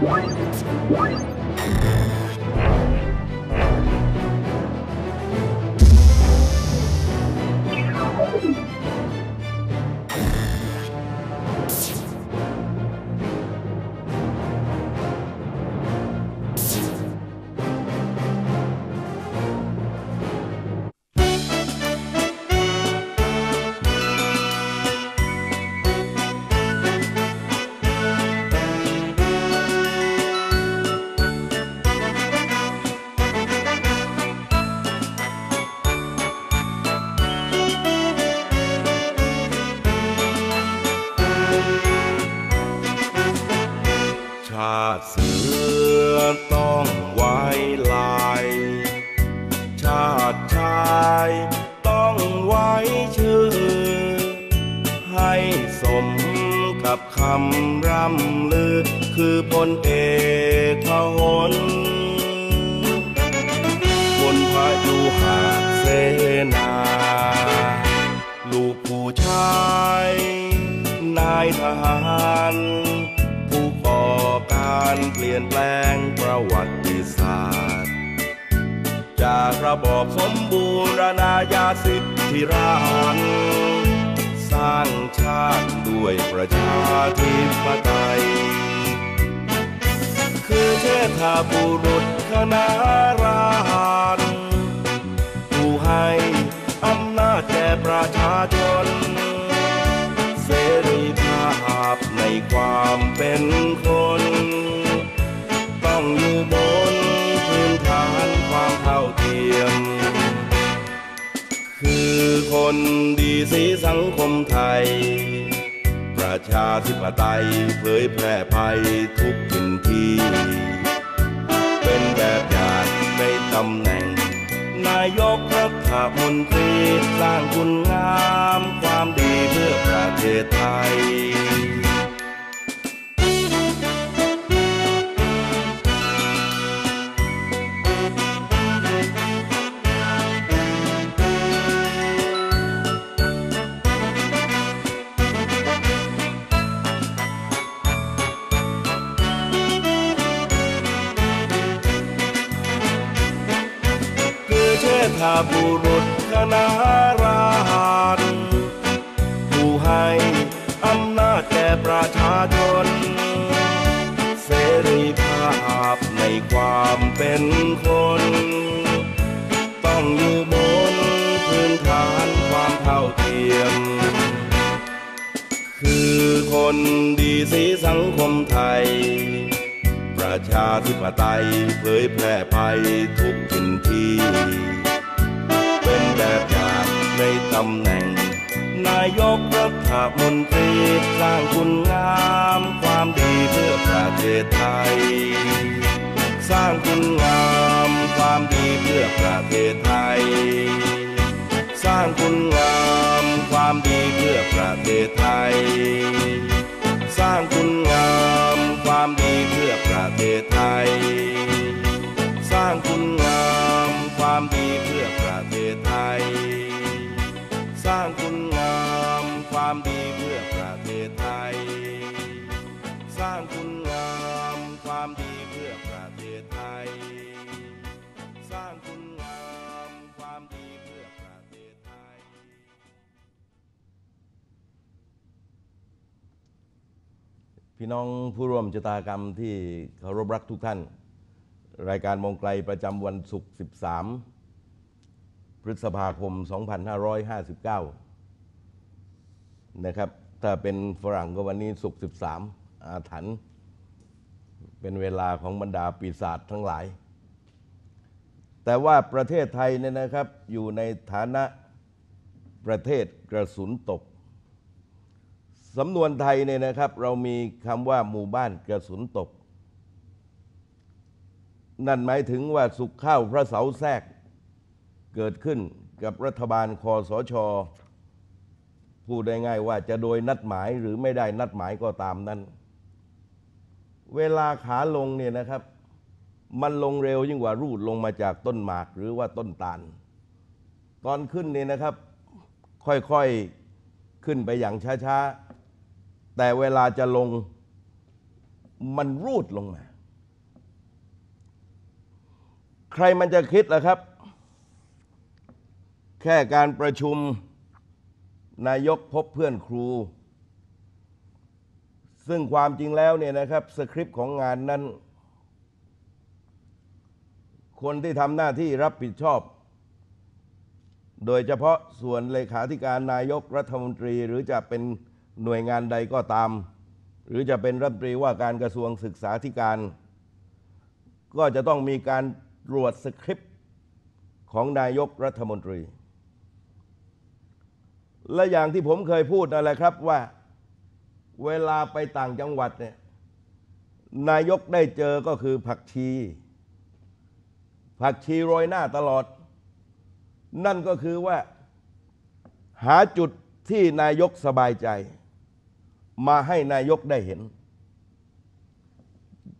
What? What? คนดีสีสังคมไทย ประชาธิปไตยเผยแพร่ไปทุกทิ่นที่ เป็นแบบอย่างในตำแหน่ง นายกรัฐมนตรีสร้างคุณงามความดีเพื่อประเทศไทยาบุรุษคณะรานผู้ให้อำนาจแก่ประชาชน เสรีภาพในความเป็นคน ต้องอยู่บนพื้นฐานความเท่าเทียม คือคนดีสีสังคมไทย ประชาธิปไตยเผยแพร่ไปทุกทินที่แบบอย่างในตำแหน่ง นายกรัฐมนตรีสร้างคุณงามความดีเพื่อประเทศไทย สร้างคุณงาม ความดีเพื่อประเทศไทย สร้างคุณงาม ความดีเพื่อประเทศไทยเพื่อประเทศไทย สร้างคุณงามความดีเพื่อประเทศไทย สร้างคุณงามความดีเพื่อประเทศไทย พี่น้องผู้ร่วมชะตากรรมที่เคารพรักทุกท่าน รายการมองไกลประจำวันศุกร์13 พฤษภาคม 2559นะครับถ้าเป็นฝรั่งก็วันนี้สุกสิบสามอาถรรพ์เป็นเวลาของบรรดาปีศาจทั้งหลาย แต่ว่าประเทศไทยเนี่ยนะครับอยู่ในฐานะประเทศกระสุนตก สำนวนไทยเนี่ยนะครับเรามีคำว่าหมู่บ้านกระสุนตก นั่นหมายถึงว่าสุขข้าวพระเสาแทรกเกิดขึ้นกับรัฐบาลคอสชอพูดได้ง่ายว่าจะโดยนัดหมายหรือไม่ได้นัดหมายก็ตามนั้น เวลาขาลงเนี่ยนะครับ มันลงเร็วยิ่งกว่า รูดลงมาจากต้นหมากหรือว่าต้นตาล ตอนขึ้นเนี่ยนะครับ ค่อย ๆ ขึ้นไปอย่างช้า ๆ แต่เวลาจะลงมันรูดลงมา ใครมันจะคิดล่ะครับ แค่การประชุมนายกพบเพื่อนครู ซึ่งความจริงแล้วเนี่ยนะครับสคริปต์ของงานนั้น คนที่ทำหน้าที่รับผิดชอบ โดยเฉพาะส่วนเลขาธิการ นายกรัฐมนตรี หรือจะเป็นหน่วยงานใดก็ตาม หรือจะเป็นรัฐมนตรีว่าการกระทรวงศึกษาธิการ ก็จะต้องมีการตรวจสคริปต์ของนายกรัฐมนตรีและอย่างที่ผมเคยพูดนั่นแหละครับว่า เวลาไปต่างจังหวัดเนี่ยนายกได้เจอก็คือผักชี ผักชีโรยหน้าตลอด นั่นก็คือว่า หาจุดที่นายกสบายใจ มาให้นายกได้เห็น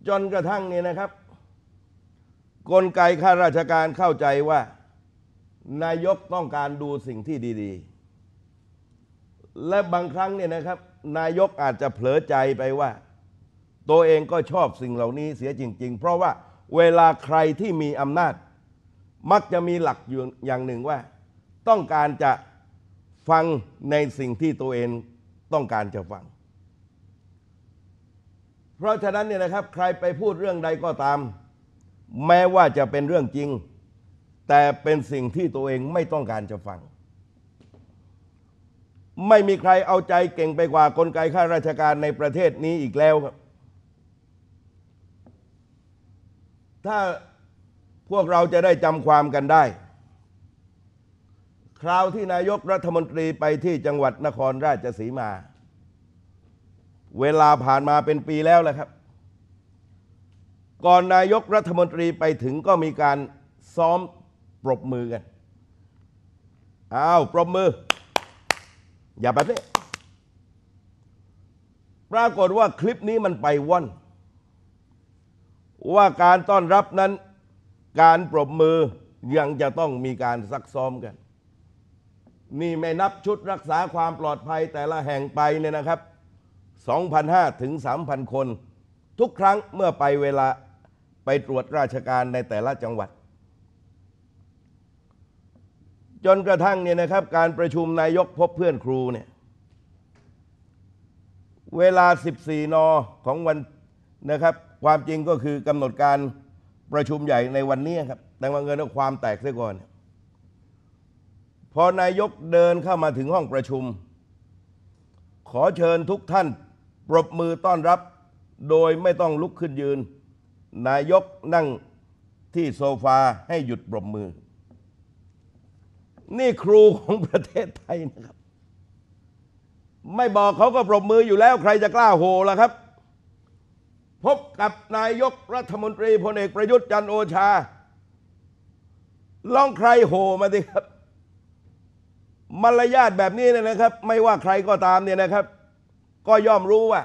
จนกระทั่งเนี่ยนะครับ กลไกข้าราชการเข้าใจว่า นายกต้องการดูสิ่งที่ดี ๆและบางครั้งเนี่ยนะครับ นายกอาจจะเผลอใจไปว่า ตัวเองก็ชอบสิ่งเหล่านี้เสียจริง ๆ เพราะว่าเวลาใครที่มีอำนาจ มักจะมีหลักอยู่อย่างหนึ่งว่า ต้องการจะฟังในสิ่งที่ตัวเองต้องการจะฟัง เพราะฉะนั้นเนี่ยนะครับ ใครไปพูดเรื่องใดก็ตาม แม้ว่าจะเป็นเรื่องจริง แต่เป็นสิ่งที่ตัวเองไม่ต้องการจะฟังไม่มีใครเอาใจเก่งไปกว่ากลไกข้าราชการในประเทศนี้อีกแล้วครับ ถ้าพวกเราจะได้จำความกันได้ คราวที่นายกรัฐมนตรีไปที่จังหวัดนครราชสีมา เวลาผ่านมาเป็นปีแล้วแหละครับ ก่อนนายกรัฐมนตรีไปถึงก็มีการซ้อม ปรบมือกัน อ้าวปรบมืออย่าแบบนี้ปรากฏว่าคลิปนี้มันไปว่อน ว่าการต้อนรับนั้น การปรบมือยังจะต้องมีการซักซ้อมกัน นี่ไม่นับชุดรักษาความปลอดภัยแต่ละแห่งไปเนี่ยนะครับ 2,500 ถึง 3,000 คนทุกครั้งเมื่อไปเวลาไปตรวจราชการในแต่ละจังหวัดจนกระทั่งเนี่ยนะครับการประชุมนายกพบเพื่อนครูเนี่ยเวลา 14 นของวันนะครับ ความจริงก็คือกำหนดการประชุมใหญ่ในวันนี้ครับแต่ว่าเงินความแตกซะก่อน พอนายกเดินเข้ามาถึงห้องประชุม ขอเชิญทุกท่านปรบมือต้อนรับ โดยไม่ต้องลุกขึ้นยืน นายกนั่งที่โซฟาให้หยุดปรบมือนี่ครูของประเทศไทยนะครับ ไม่บอกเขาก็ปรบมืออยู่แล้วใครจะกล้าโหล่ะครับ พบกับนายกรัฐมนตรีพลเอกประยุทธ์จันโอชาลองใครโหมาดิครับมารยาทแบบนี้เนี่ยนะครับ ไม่ว่าใครก็ตามเนี่ยนะครับ ก็ย่อมรู้ว่า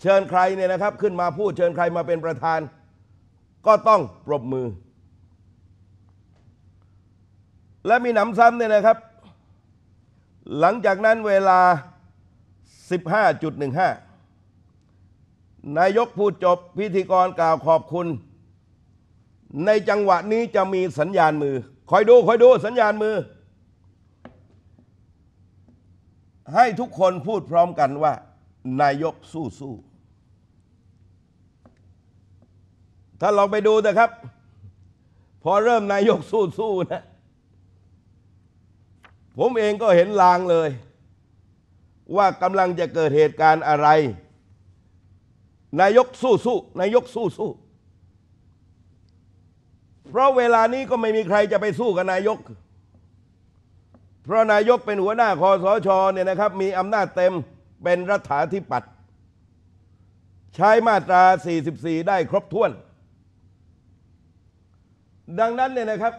เชิญใครเนี่ยนะครับ ขึ้นมาพูด เชิญใครมาเป็นประธาน ก็ต้องปรบมือและมีหนำซ้ำเนี่ยนะครับ หลังจากนั้นเวลา 15.15 นายกพูดจบพิธีกรกล่าวขอบคุณ ในจังหวะนี้จะมีสัญญาณมือ คอยดู คอยดูสัญญาณมือ ให้ทุกคนพูดพร้อมกันว่า นายกสู้สู้ถ้าลองไปดูนะครับ พอเริ่มนายกสู้สู้นะผมเองก็เห็นลางเลย ว่ากำลังจะเกิดเหตุการณ์อะไร นายกสู้สู้นายกสู้สู้ เพราะเวลานี้ก็ไม่มีใครจะไปสู้กับนายก เพราะนายกเป็นหัวหน้าคอสชเนี่ยนะครับ มีอำนาจเต็มเป็นรัฐาธิปัตย์ใช้มาตรา 44 ได้ครบถ้วน ดังนั้นเนี่ยนะครับ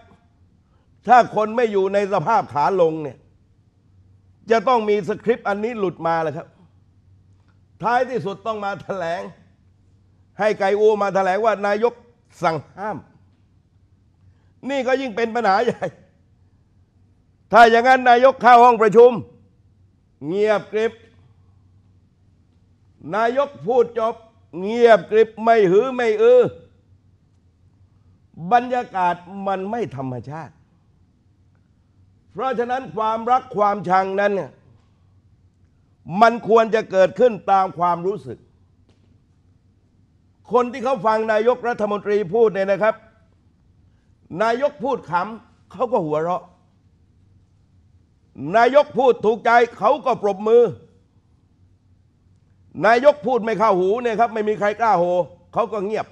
ถ้าคนไม่อยู่ในสภาพขาลงเนี่ย จะต้องมีสคริปต์อันนี้หลุดมาแหละครับ ท้ายที่สุดต้องมาแถลง ให้ไกอูมาแถลงว่า นายกสั่งห้าม นี่ก็ยิ่งเป็นปัญหาใหญ่ ถ้าอย่างนั้นนายกเข้าห้องประชุม เงียบกริบนายกพูดจบเงียบกริบไม่หือไม่อือบรรยากาศมันไม่ธรรมชาติเพราะฉะนั้นความรักความชังนั้นมันควรจะเกิดขึ้นตามความรู้สึก คนที่เขาฟังนายกรัฐมนตรีพูดเนี่ยนะครับ นายกพูดขำเขาก็หัวเราะนายกพูดถูกใจเขาก็ปรบมือ นายกพูดไม่เข้าหูเนี่ยครับไม่มีใครกล้าโหเขาก็เงียบ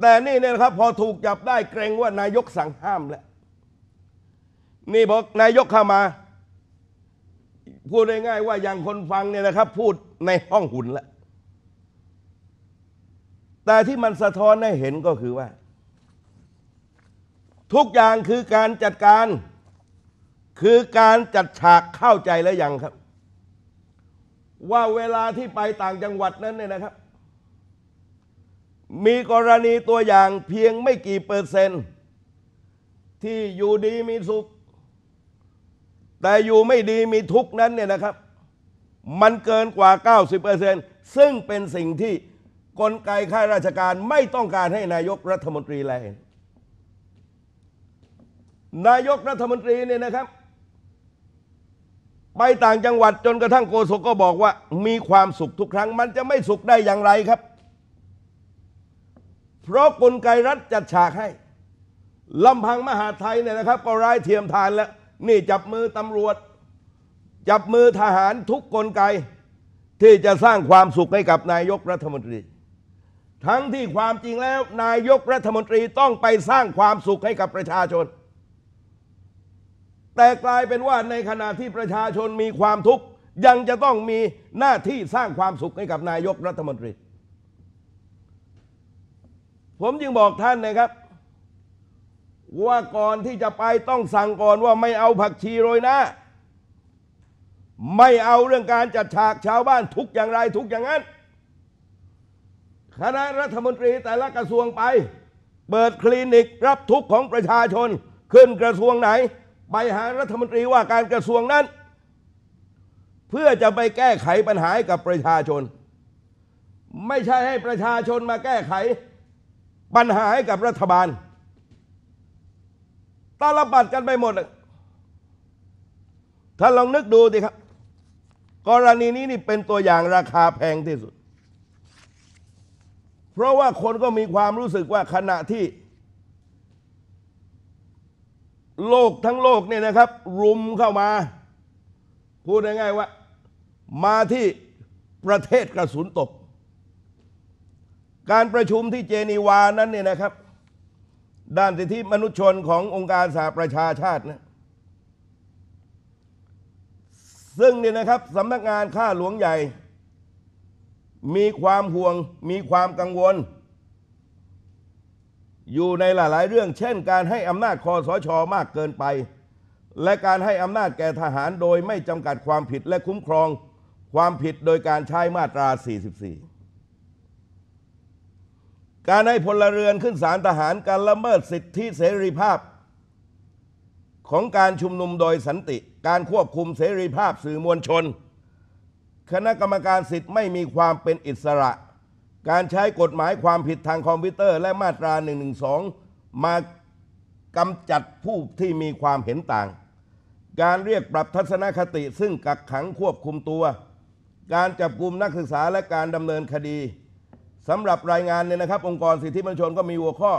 แต่นี่เนี่ยนะครับ พอถูกจับได้เกรงว่านายกสั่งห้ามแล้วนี่บอกนายกเข้ามา พูดง่ายๆว่าอย่างคนฟังเนี่ยนะครับ พูดในห้องหุ่นละแต่ที่มันสะท้อนให้เห็นก็คือว่า ทุกอย่างคือการจัดการคือการจัดฉากเข้าใจแล้วยังครับ ว่าเวลาที่ไปต่างจังหวัดนั้นเนี่ยนะครับ มีกรณีตัวอย่างเพียงไม่กี่เปอร์เซนต์ ที่อยู่ดีมีสุขแต่อยู่ไม่ดีมีทุกนั้นเนี่ยนะครับ มันเกินกว่า 90%ซึ่งเป็นสิ่งที่กลไกข้าราชการไม่ต้องการให้นายกรัฐมนตรีแลเห็นนายกรัฐมนตรีเนี่ยนะครับ ไปต่างจังหวัดจนกระทั่งโกศกก็บอกว่ามีความสุขทุกครั้ง มันจะไม่สุขได้อย่างไรครับ เพราะกลไกรัฐจัดฉากให้ ลำพังมหาไทยเนี่ยนะครับ ก็ร้ายเทียมทานแล้วนี่จับมือตำรวจ จับมือทหารทุกกลไก ที่จะสร้างความสุขให้กับนายกรัฐมนตรี ทั้งที่ความจริงแล้วนายกรัฐมนตรีต้องไปสร้างความสุขให้กับประชาชน แต่กลายเป็นว่าในขณะที่ประชาชนมีความทุกข์ยังจะต้องมีหน้าที่สร้างความสุขให้กับนายกรัฐมนตรี ผมจึงบอกท่านนะครับว่าก่อนที่จะไปต้องสั่งก่อนว่าไม่เอาผักชีโรยนะไม่เอาเรื่องการจัดฉากชาวบ้านทุกอย่างไรทุกอย่างนั้นคณะรัฐมนตรีแต่ละกระทรวงไป เปิดคลินิกรับทุกขของประชาชนขึ้นกระทรวงไหน ไปหารัฐมนตรีว่าการกระทรวงนั้น เพื่อจะไปแก้ไขปัญหากับประชาชน ไม่ใช่ให้ประชาชนมาแก้ไข ปัญหาให้กับรัฐบาลตาลปัดกันไปหมดถ้าลองนึกดูสิครับ กรณีนี้นี่เป็นตัวอย่างราคาแพงที่สุด เพราะว่าคนก็มีความรู้สึกว่าขณะที่ โลกทั้งโลกเนี่ยนะครับ รุมเข้ามา พูดง่ายๆว่า มาที่ประเทศกระสุนตก การประชุมที่เจนีวานั้นเนี่ยนะครับด้านสิทธิมนุษยชนขององค์การสหประชาชาตินะซึ่งเนี่ยนะครับสำนักงานข้าหลวงใหญ่ มีความห่วง มีความกังวล อยู่ในหลาย ๆ เรื่อง เช่นการให้อำนาจคอสชอมากเกินไป และการให้อำนาจแก่ทหารโดยไม่จำกัดความผิดและคุ้มครองความผิดโดยการใช้มาตรา 44การให้พลเรือนขึ้นศาลทหารการละเมิดสิทธิเสรีภาพ ของการชุมนุมโดยสันติ การควบคุมเสรีภาพสื่อมวลชน คณะกรรมการสิทธิ์ไม่มีความเป็นอิสระ การใช้กฎหมายความผิดทางคอมพิวเตอร์และมาตรา112มากำจัดผู้ที่มีความเห็นต่าง การเรียกปรับทัศนคติซึ่งกักขังควบคุมตัว การจับกลุ่มนักศึกษาและการดำเนินคดีสำหรับรายงานเนี่ยนะครับองค์กรสิทธิมนุษยชนก็มีหัวข้อ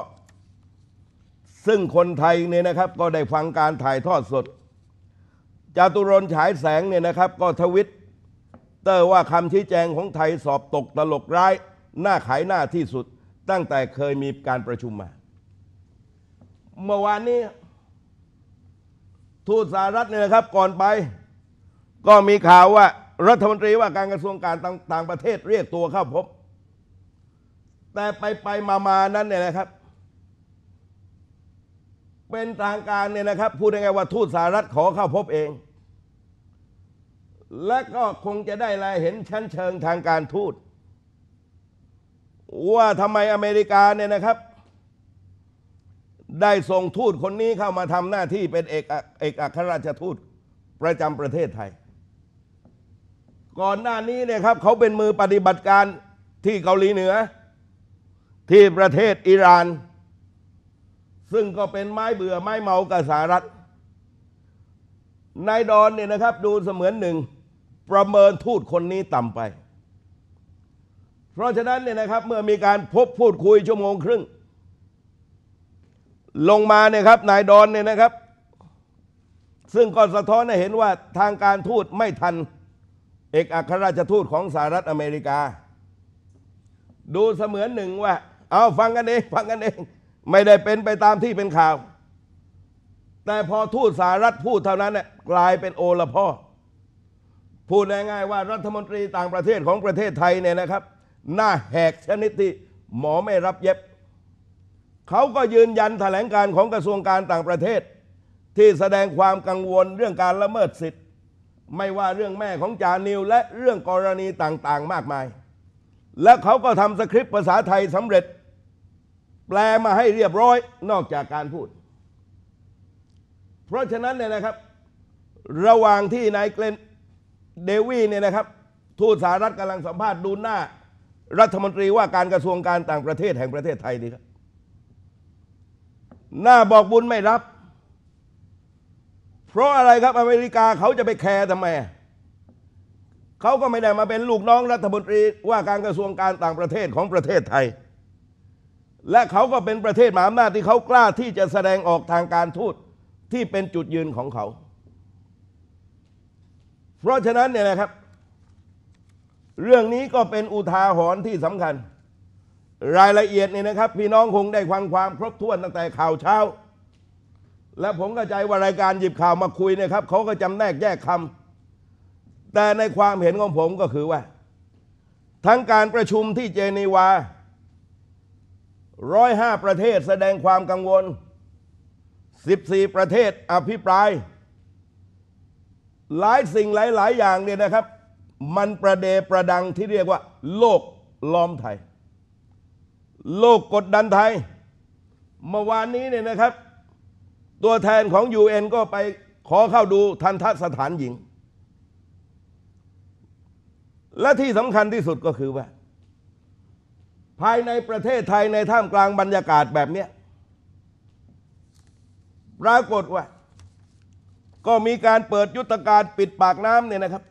ซึ่งคนไทยเนี่ยนะครับ ก็ได้ฟังการถ่ายทอดสดจาตุรนฉายแสงเนี่ยนะครับ ก็ทวิตเตอร์ว่าคำชี้แจงของไทยสอบตกตลกร้าย หน้าขายหน้าที่สุด ตั้งแต่เคยมีการประชุมมา เมื่อวานนี้ทูตสหรัฐเนี่ยนะครับก่อนไป ก็มีข่าวว่ารัฐมนตรีว่าการกระทรวงการต่างประเทศเรียกตัวเข้าพบแต่ไปไปมามานั้นเนี่ยนะครับ เป็นทางการเนี่ยนะครับพูดยังไงว่าทูตสหรัฐขอเข้าพบเอง และก็คงจะได้รายเห็นชั้นเชิงทางการทูตว่าทำไมอเมริกาเนี่ยนะครับ ได้ส่งทูตคนนี้เข้ามาทำหน้าที่เป็นเอกเอกอัครราชทูตประจำประเทศไทย ก่อนหน้านี้เนี่ยครับ เขาเป็นมือปฏิบัติการที่เกาหลีเหนือที่ประเทศอิหร่าน ซึ่งก็เป็นไม้เบื่อไม้เมากับสหรัฐนายดอนเนี่ยนะครับดูเสมือนหนึ่ง ประเมินทูตคนนี้ต่ำไป เพราะฉะนั้นเนี่ยนะครับ เมื่อมีการพบพูดคุยชั่วโมงครึ่ง ลงมาเนี่ยครับ นายดอนเนี่ยนะครับ ซึ่งก็สะท้อนให้เห็นว่าทางการทูตไม่ทัน เอกอัครราชทูตของสหรัฐอเมริกา ดูเสมือนหนึ่งว่าเอาฟังกันเอง ฟังกันเองไม่ได้เป็นไปตามที่เป็นข่าว แต่พอทูตสหรัฐพูดเท่านั้นเนี่ยกลายเป็นโอละพ่อพูดง่ายๆว่ารัฐมนตรีต่างประเทศของประเทศไทยเนี่ยนะครับหน้าแหกชนิดที่หมอไม่รับเย็บเขาก็ยืนยันแถลงการของกระทรวงการต่างประเทศ ที่แสดงความกังวลเรื่องการละเมิดสิทธิ์ไม่ว่าเรื่องแม่ของจานิว และเรื่องกรณีต่างๆ มากมายและเขาก็ทำสคริปต์ภาษาไทยสำเร็จ แปลมาให้เรียบร้อยนอกจากการพูด เพราะฉะนั้นเนี่ยนะครับ ระหว่างที่นายเกรนเดวีเนี่ยนะครับ ทูตสหรัฐกำลังสัมภาษณ์ดูหน้ารัฐมนตรีว่าการกระทรวงการต่างประเทศแห่งประเทศไทยดีครับหน้าบอกบุญไม่รับ เพราะอะไรครับอเมริกาเขาจะไปแคร์ทำไมเขาก็ไม่ได้มาเป็นลูกน้องรัฐมนตรีว่าการกระทรวงการต่างประเทศของประเทศไทย และเขาก็เป็นประเทศมหาอำนาจที่เขากล้าที่จะแสดงออกทางการทูตที่เป็นจุดยืนของเขา เพราะฉะนั้นเนี่ยนะครับ เรื่องนี้ก็เป็นอุทาหรณ์ที่สำคัญ รายละเอียดนี่นะครับพี่น้องคงได้ฟังความครบถ้วนตั้งแต่ข่าวเช้า และผมก็ใจว่ารายการหยิบข่าวมาคุยนะครับเขาก็จำแนกแยกคำแต่ในความเห็นของผมก็คือว่า ทั้งการประชุมที่เจนีวาร้อยห้าประเทศแสดงความกังวล 14 ประเทศอภิปราย หลายสิ่งหลาย ๆ อย่างเนี่ยนะครับ มันประเดประดังที่เรียกว่าโลกล้อมไทย โลกกดดันไทย เมื่อวานนี้เนี่ยนะครับ ตัวแทนของ UN ก็ไปขอเข้าดูทันทัสถานหญิงและที่สำคัญที่สุดก็คือว่าภายในประเทศไทยในท่ามกลางบรรยากาศแบบนี้ปรากฏว่าก็มีการเปิดยุทธการปิดปากน้ำเนี่ยนะครับ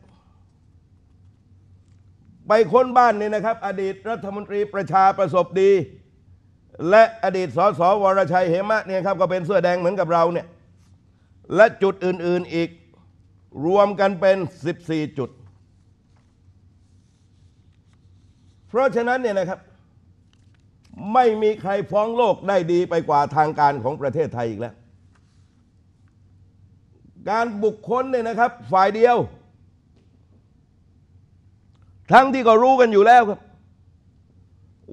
ไปค้นบ้านเนี่ยนะครับ อดีตรัฐมนตรีประชาประสบดี และอดีต สสวรชัยเหมะเนี่ยครับก็เป็นเสื้อแดงเหมือนกับเราเนี่ยและจุดอื่นๆอีก รวมกันเป็น 14 จุดพราะฉะนั้นเนี่ยนะครับไม่มีใครฟ้องโลกได้ดีไปกว่าทางการของประเทศไทยอีกแล้ว การบุคคลเนี่ยนะครับฝ่ายเดียว ทั้งที่ก็รู้กันอยู่แล้วครับ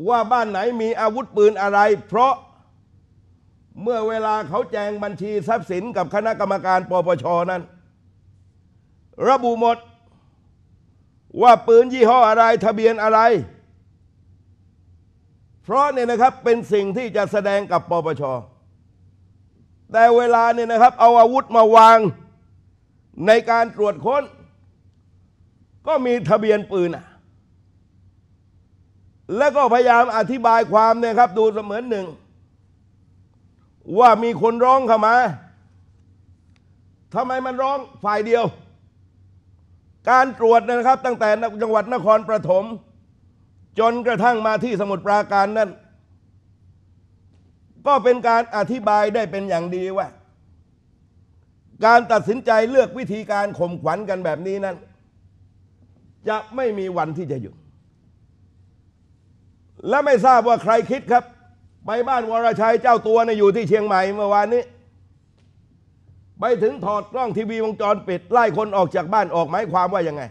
ว่าบ้านไหนมีอาวุธปืนอะไร เพราะเมื่อเวลาเขาแจงบัญชี ทรัพย์สินกับคณะกรรมการปปชนั้น ระบุหมดว่าปืนยี่ห้ออะไร ทะเบียนอะไรเพราะเนี่ยนะครับ เป็นสิ่งที่จะแสดงกับปปช แต่เวลาเนี่ยนะครับเอาอาวุธมาวางในการตรวจค้น ก็มีทะเบียนปืนอะแล้วก็พยายามอธิบายความเนี่ยครับ ดูเสมือนหนึ่ง ว่ามีคนร้องเข้ามาทำไมมันร้องฝ่ายเดียว การตรวจนะครับ ตั้งแต่จังหวัดนครปฐมจนกระทั่งมาที่สมุทรปราการนั่น ก็เป็นการอธิบายได้เป็นอย่างดีว่าการตัดสินใจเลือกวิธีการข่มขวัญกันแบบนี้นั้นจะไม่มีวันที่จะหยุดและไม่ทราบว่าใครคิดครับไปบ้านวรชัยเจ้าตัวนะอยู่ที่เชียงใหม่เมื่อวานนี้ ไปถึงถอดกล้องทีวีวงจรปิดไล่คนออกจากบ้านออกหมายความว่ายังไง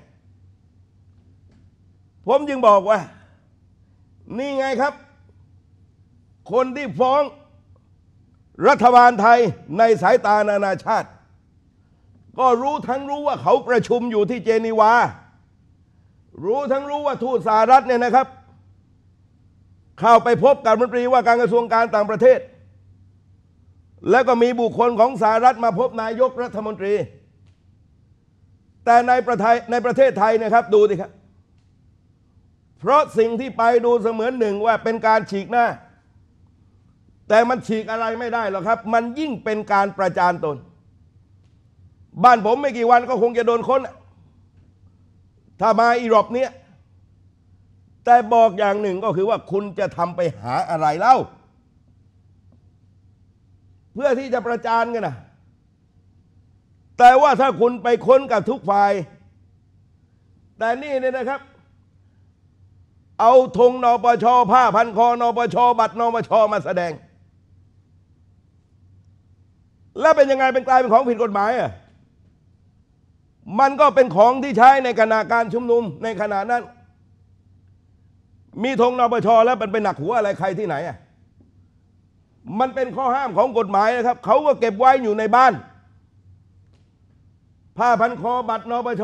ผมจึงบอกว่านี่ไงครับ คนที่ฟ้อง รัฐบาลไทยในสายตานานาชาติ ก็รู้ทั้งรู้ว่าเขาประชุมอยู่ที่เจนีวา รู้ทั้งรู้ว่าทูตสหรัฐเนี่ยนะครับเข้าไปพบกับรัฐมนตรีว่าการกระทรวงการต่างประเทศ แล้วก็มีบุคคลของสหรัฐมาพบนายกรัฐมนตรี แต่ในประเทศในประเทศไทยนะครับดูดิครับเพราะสิ่งที่ไปดูเสมือนหนึ่งว่าเป็นการฉีกหน้า แต่มันฉีกอะไรไม่ได้หรอกครับ มันยิ่งเป็นการประจานตน บ้านผมไม่กี่วันก็คงจะโดนค้นถ้ามาอิรอบเนี้ยแต่บอกอย่างหนึ่งก็คือว่าคุณจะทำไปหาอะไรเล่าเพื่อที่จะประจานกันนะแต่ว่าถ้าคุณไปค้นกับทุกฝ่ายแต่นี่เนี่ยนะครับเอาธงนปชผ้าพันคอนปชบัตรนปชมาแสดง แล้วเป็นยังไงเป็นกลายเป็นของผิดกฎหมายอ่ะมันก็เป็นของที่ใช้ในขณะการชุมนุมในขณะนั้น มีธงนปชแล้วมันไปหนักหัวอะไรใครที่ไหนอ่ะมันเป็นข้อห้ามของกฎหมายนะครับเขาก็เก็บไว้อยู่ในบ้านผ้าพันคอบัตร นปช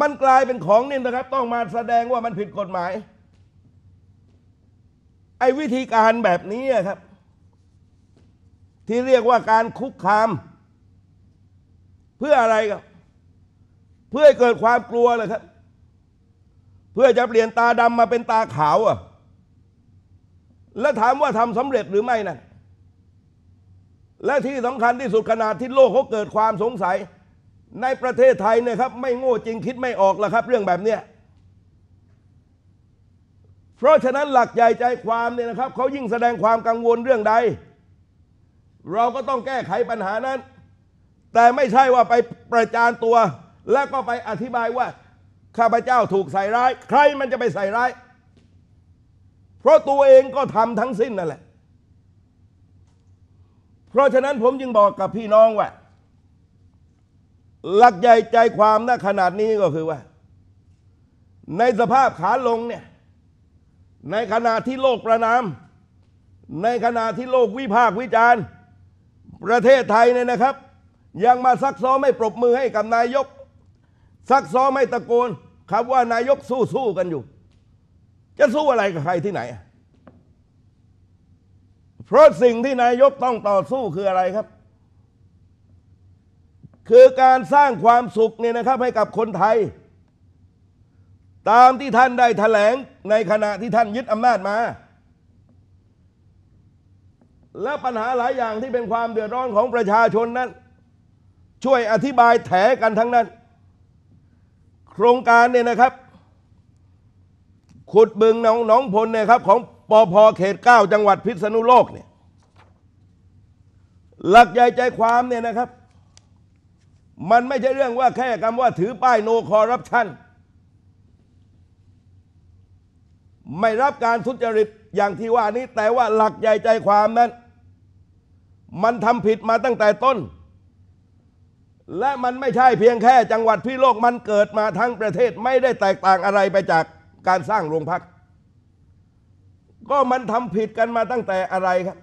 มันกลายเป็นของนี่นะครับ ต้องมาแสดงว่ามันผิดกฎหมายไอ้วิธีการแบบนี้ครับ ที่เรียกว่าการคุกคาม เพื่ออะไรครับ เพื่อเกิดความกลัวเลยครับ เพื่อจะเปลี่ยนตาดำมาเป็นตาขาวอ่ะ แล้วถามว่าทำสำเร็จหรือไม่นะ และที่สำคัญที่สุดขนาดที่โลกเขาเกิดความสงสัยในประเทศไทยนะครับ ไม่โง่จริงคิดไม่ออกแล้วครับ เรื่องแบบเนี้ยเพราะฉะนั้นหลักใหญ่ใจความเนี่ยนะครับเขายิ่งแสดงความกังวลเรื่องใด เราก็ต้องแก้ไขปัญหานั้น แต่ไม่ใช่ว่าไปประจานตัวแล้วก็ไปอธิบายว่า ข้าพเจ้าถูกใส่ร้าย ใครมันจะไปใส่ร้าย เพราะตัวเองก็ทำทั้งสิ้นนั่นแหละ เพราะฉะนั้นผมจึงบอกกับพี่น้องว่าหลักใหญ่ใจความณขนาดนี้ก็คือว่า ในสภาพขาลงเนี่ยในขณะที่โลกประนามในขณะที่โลกวิพากษ์วิจารณ์ประเทศไทยเนี่ยนะครับยังมาซักซ้อมไม่ปรบมือให้กับนายกซักซ้อมไม่ตะโกนคำว่านายกสู้สู้กันอยู่ จะสู้อะไรกับใครที่ไหนเพราะสิ่งที่นายกต้องต่อสู้คืออะไรครับคือการสร้างความสุขเนี่ยนะครับ ให้กับคนไทย ตามที่ท่านได้แถลงในขณะที่ท่านยึดอำนาจมา และปัญหาหลายอย่างที่เป็นความเดือดร้อนของประชาชนนั้น ช่วยอธิบายแถกันทั้งนั้น โครงการเนี่ยนะครับ ขุดบึงหนองหนองพลเนี่ยครับ ของปอพอเขตเก้าจังหวัดพิษณุโลกเนี่ยหลักใหญ่ใจความเนี่ยนะครับมันไม่ใช่เรื่องว่าแค่คำว่า ถือป้ายโนคอรับชันไม่รับการทุจริตอย่างที่ว่านี้แต่ว่าหลักใหญ่ใจความนั้น มันทำผิดมาตั้งแต่ต้น และมันไม่ใช่เพียงแค่จังหวัดพิโลกมันเกิดมาทั้งประเทศไม่ได้แตกต่างอะไรไปจากการสร้างโรงพัก ก็มันทำผิดกันมาตั้งแต่อะไรครับ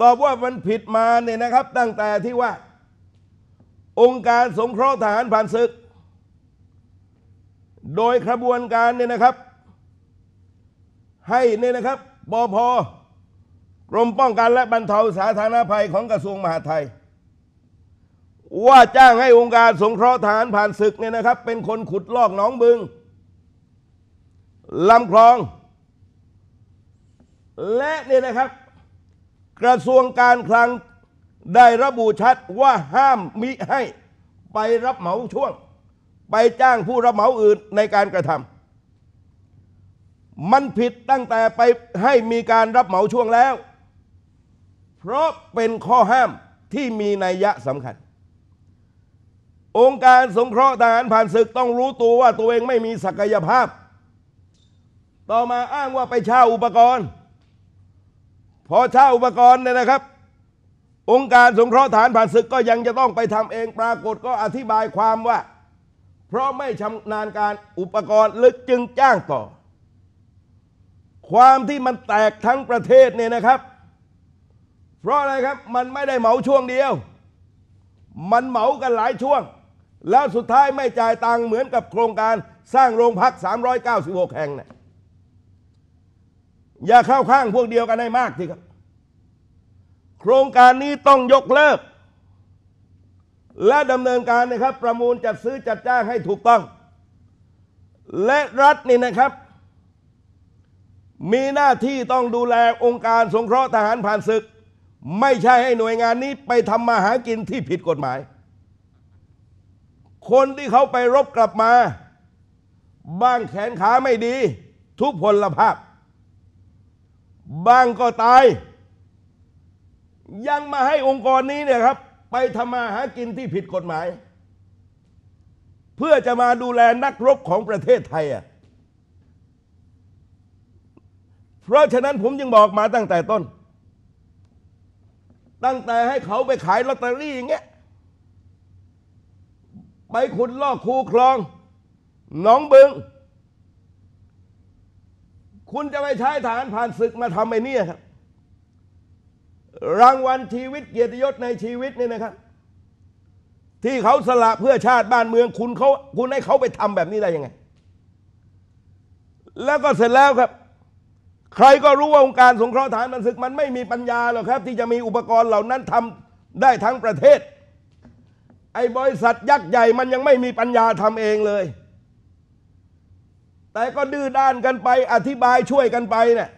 ตอบว่ามันผิดมาเนี่ยนะครับ ตั้งแต่ที่ว่าองค์การสงเคราะห์ทหารผ่านศึก โดยกระบวนการเนี่ยนะครับ ให้เนี่ยนะครับบพกรมป้องกันและบรรเทาสาธารณภัยของกระทรวงมหาดไทย ว่าจ้างให้องค์การสงเคราะห์ทหารผ่านศึกเนี่ยนะครับ เป็นคนขุดลอกหนองบึงลำคลอง และเนี่ยนะครับ กระทรวงการคลังได้ระบุชัดว่าห้ามมิให้ไปรับเหมาช่วง ไปจ้างผู้รับเหมาอื่นในการกระทำมันผิดตั้งแต่ไปให้มีการรับเหมาช่วงแล้ว เพราะเป็นข้อห้ามที่มีนัยยะสำคัญ องค์การสงเคราะห์ทหารผ่านศึกต้องรู้ตัวว่าตัวเองไม่มีศักยภาพ ต่อมาอ้างว่าไปเช่าอุปกรณ์ พอเช่าอุปกรณ์เนี่ยนะครับองค์การสงเคราะห์ฐานผ่านศึกก็ยังจะต้องไปทำเองปรากฏก็อธิบายความว่า เพราะไม่ชำนาญการอุปกรณ์ลึกจึงจ้างต่อ ความที่มันแตกทั้งประเทศเนี่ยนะครับ เพราะอะไรครับมันไม่ได้เหมาช่วงเดียว มันเหมากันหลายช่วง แล้วสุดท้ายไม่จ่ายตังค์เหมือนกับโครงการสร้างโรงพัก 396 แห่งนะ่ะอย่าเข้าข้างพวกเดียวกันให้มากทีครับโครงการนี้ต้องยกเลิก และดำเนินการนะครับ ประมูลจัดซื้อจัดจ้างให้ถูกต้อง และรัฐนี่นะครับ มีหน้าที่ต้องดูแลองค์การสงเคราะห์ทหารผ่านศึก ไม่ใช่ให้หน่วยงานนี้ไปทำมาหากินที่ผิดกฎหมาย คนที่เขาไปรบกลับมาบ้างแขนขาไม่ดี ทุกพลภาพบ้างก็ตายยังมาให้องค์กรนี้เนี่ยครับ ไปทำมาหากินที่ผิดกฎหมาย เพื่อจะมาดูแลนักรบของประเทศไทยอ่ะเพราะฉะนั้นผมยังบอกมาตั้งแต่ต้น ตั้งแต่ให้เขาไปขายลอตเตอรี่อย่างเงี้ยไปขุดลอกคูคลอง หนองบึง คุณจะไปใช้ฐานผ่านศึกมาทำไอ้นี่ครับรางวัลชีวิตเกียรติยศในชีวิตนี่นะครับ ที่เขาสละเพื่อชาติบ้านเมือง คุณเขาคุณให้เขาไปทำแบบนี้ได้ยังไง แล้วก็เสร็จแล้วครับ ใครก็รู้ว่าองค์การสงเคราะห์ฐานมันศึกมันไม่มีปัญญาหรอกครับ ที่จะมีอุปกรณ์เหล่านั้นทำได้ทั้งประเทศ ไอ้บริษัทยักษ์ใหญ่มันยังไม่มีปัญญาทำเองเลย แต่ก็ดื้อด้านกันไป อธิบายช่วยกันไปเนะี่ย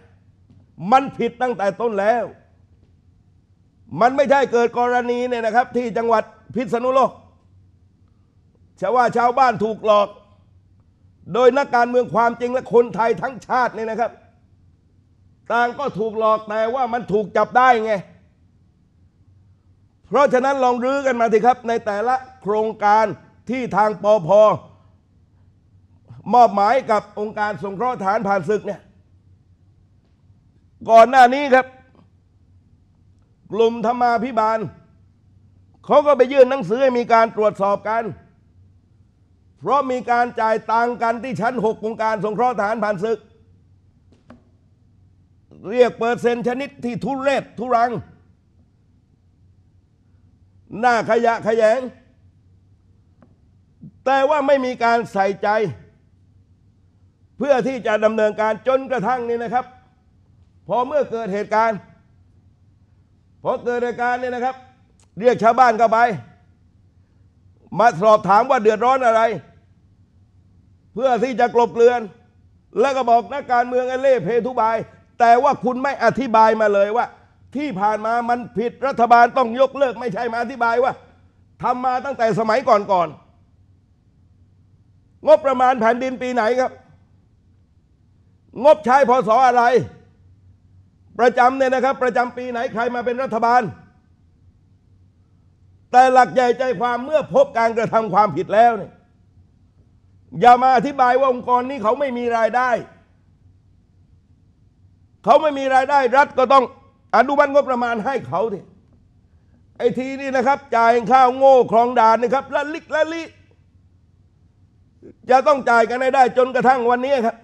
มันผิดตั้งแต่ต้นแล้วมันไม่ใช่เกิดกรณีเนี่ยนะครับ ที่จังหวัดพิษณุโลกชาวว่าชาวบ้านถูกหลอก โดยนักการเมืองความจริงและคนไทยทั้งชาติเนี่ยนะครับ ต่างก็ถูกหลอกแต่ว่ามันถูกจับได้ไง เพราะฉะนั้นลองรื้อกันมาสิครับ ในแต่ละโครงการที่ทางปอพอมอบหมายกับองค์การสงเคราะห์ฐานผ่านศึกเนี่ย ก่อนหน้านี้ครับกลุ่มธรรมาภิบาล เขาก็ไปยื่นหนังสือให้มีการตรวจสอบกัน เพราะมีการจ่ายตังกันที่ชั้นหกองการ สงเคราะห์ทหารผ่านศึก เรียกเปอร์เซ็นต์ชนิดที่ทุเรศทุรัง หน้าขยะขยง แต่ว่าไม่มีการใส่ใจ เพื่อที่จะดำเนินการจนกระทั่งนี่นะครับพอเมื่อเกิดเหตุการณ์พอเกิดอาการเนี่ยนะครับเรียกชาวบ้านเข้าไป มาสอบถามว่าเดือดร้อนอะไร เพื่อที่จะกลบเกลื่อน แล้วก็บอกนักการเมืองเล่เพทุบาย แต่ว่าคุณไม่อธิบายมาเลยว่า ที่ผ่านมามันผิดรัฐบาลต้องยกเลิกไม่ใช่มาอธิบายว่าทำมาตั้งแต่สมัยก่อนๆงบประมาณแผ่นดินปีไหนครับ งบใช้พศออะไรประจำเนี่ยนะครับ ประจำปีไหนใครมาเป็นรัฐบาล แต่หลักใหญ่ใจความเมื่อพบการกระทำความผิดแล้วเนี่ย อย่ามาอธิบายว่าองค์กรนี้เขาไม่มีรายได้เขาไม่มีรายได้รัฐก็ต้องอนุบัติงบประมาณให้เขาทีไอทีนี่นะครับจ่ายข้าวโง่คลองด่านนะครับละลิกละลิจะต้องจ่ายกันให้ได้จนกระทั่งวันนี้ครับ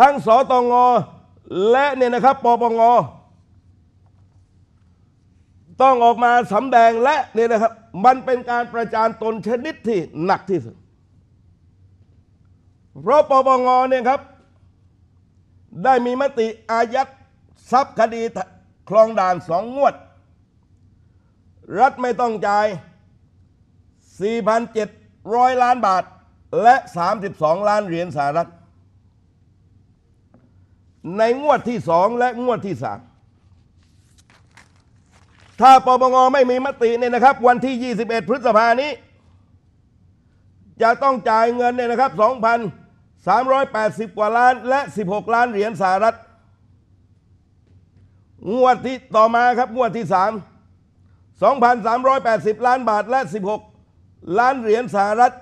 ทั้งสตงและเนี่ยนะครับปปง ต้องออกมาสำแดง และเนี่ยนะครับมันเป็นการประจานตนชนิดที่หนักที่สุดเพราะปปงเนี่ยครับได้มีมติอายัดทรัพย์คดีคลองด่านสองงวด รัฐไม่ต้องจ่าย 4,700 ล้านบาทและ 32 ล้านเหรียญสหรัฐในงวดที่สองและงวดที่สาม ถ้าปปงไม่มีมติเนี่ยนะครับ วันที่ 21 พฤษภานี้ จะต้องจ่ายเงินเนี่ยนะครับ 2,380 กว่าล้านและ 16 ล้านเหรียญสหรัฐ งวดที่ต่อมาครับงวดที่3 2,380 ล้านบาทและ 16 ล้านเหรียญสหรัฐ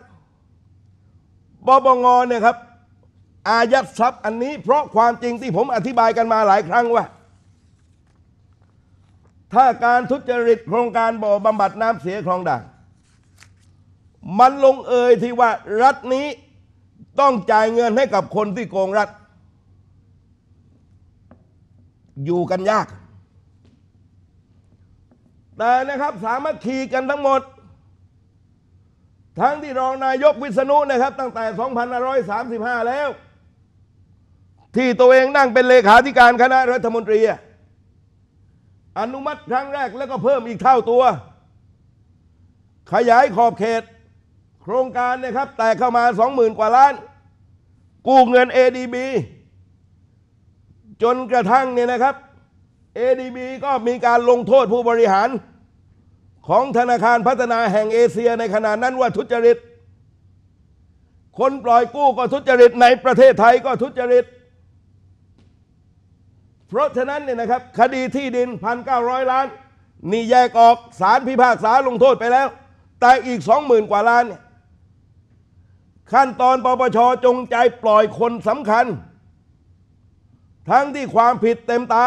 ปปงเนี่ยครับอายัดทรัพย์อันนี้ เพราะความจริงที่ผมอธิบายกันมาหลายครั้งว่าถ้าการทุจริตโครงการบ่อบำบัดน้ำเสียคลองด่างมันลงเอยที่ว่ารัฐนี้ต้องจ่ายเงินให้กับคนที่โกงรัฐ อยู่กันยาก แต่นะครับสามารถขีกันทั้งหมด ทั้งที่รองนายกวิษณุนะครับ ตั้งแต่ 2535 แล้วที่ตัวเองนั่งเป็นเลขาธิการคณะรัฐมนตรี อนุมัติครั้งแรกแล้วก็เพิ่มอีกเท่าตัว ขยายขอบเขตโครงการนะครับ แต่เข้ามา20,000กว่าล้าน กู้เงิน ADB จนกระทั่งเนี่ยนะครับ ADB ก็มีการลงโทษผู้บริหารของธนาคารพัฒนาแห่งเอเชียในขณะนั้นว่าทุจริต คนปล่อยกู้ก็ทุจริตในประเทศไทยก็ทุจริตเพราะฉะนั้นเนี่ยนะครับคดีที่ดิน 1,900 ล้าน นี่แยกออกสารพิพากษาลงโทษไปแล้ว แต่อีก20,000กว่าล้านเนี่ยขั้นตอนปปชจงใจปล่อยคนสำคัญ ทั้งที่ความผิดเต็มตา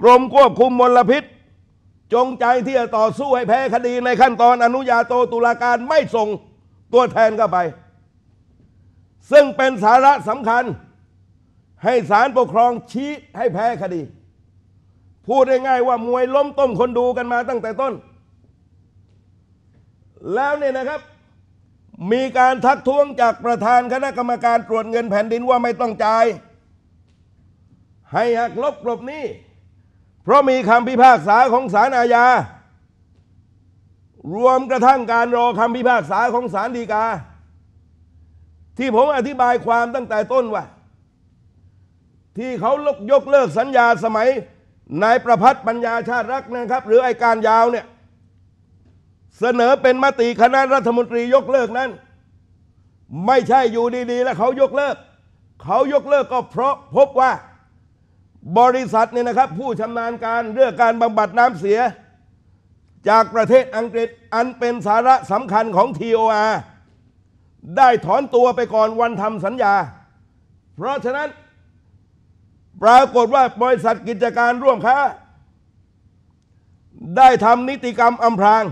กรมควบคุมมลพิษ จงใจที่จะต่อสู้ให้แพ้คดีในขั้นตอนอนุญาโตตุลาการไม่ส่งตัวแทนเข้าไป ซึ่งเป็นสาระสำคัญให้ศาลปกครองชี้ให้แพ้คดี พูดง่ายๆว่ามวยล้มต้มคนดูกันมาตั้งแต่ต้น แล้วเนี่ยนะครับ มีการทักท้วงจากประธานคณะกรรมการตรวจเงินแผ่นดินว่าไม่ต้องจ่าย ให้หักลบกลบหนี้ เพราะมีคำพิพากษาของศาลอาญา รวมกระทั่งการรอคำพิพากษาของศาลฎีกา ที่ผมอธิบายความตั้งแต่ต้นว่าที่เขาลกยกเลิกสัญญาสมัยนายประพัฒน์ปัญญาชาติ รักนะครับ หรือไอการยาวเนี่ยเสนอเป็นมติคณะรัฐมนตรียกเลิกนั้น ไม่ใช่อยู่ดีๆ แล้วเขายกเลิก เขายกเลิกก็เพราะพบว่าบริษัทเนี่ยนะครับผู้ชำนาญการเรื่องการบำบัดน้ำเสีย จากประเทศอังกฤษอันเป็นสาระสำคัญของ TOR ได้ถอนตัวไปก่อนวันทำสัญญา เพราะฉะนั้นปรากฏว่าบริษัทกิจการร่วมค้า ได้ทำนิติกรรมอำพราง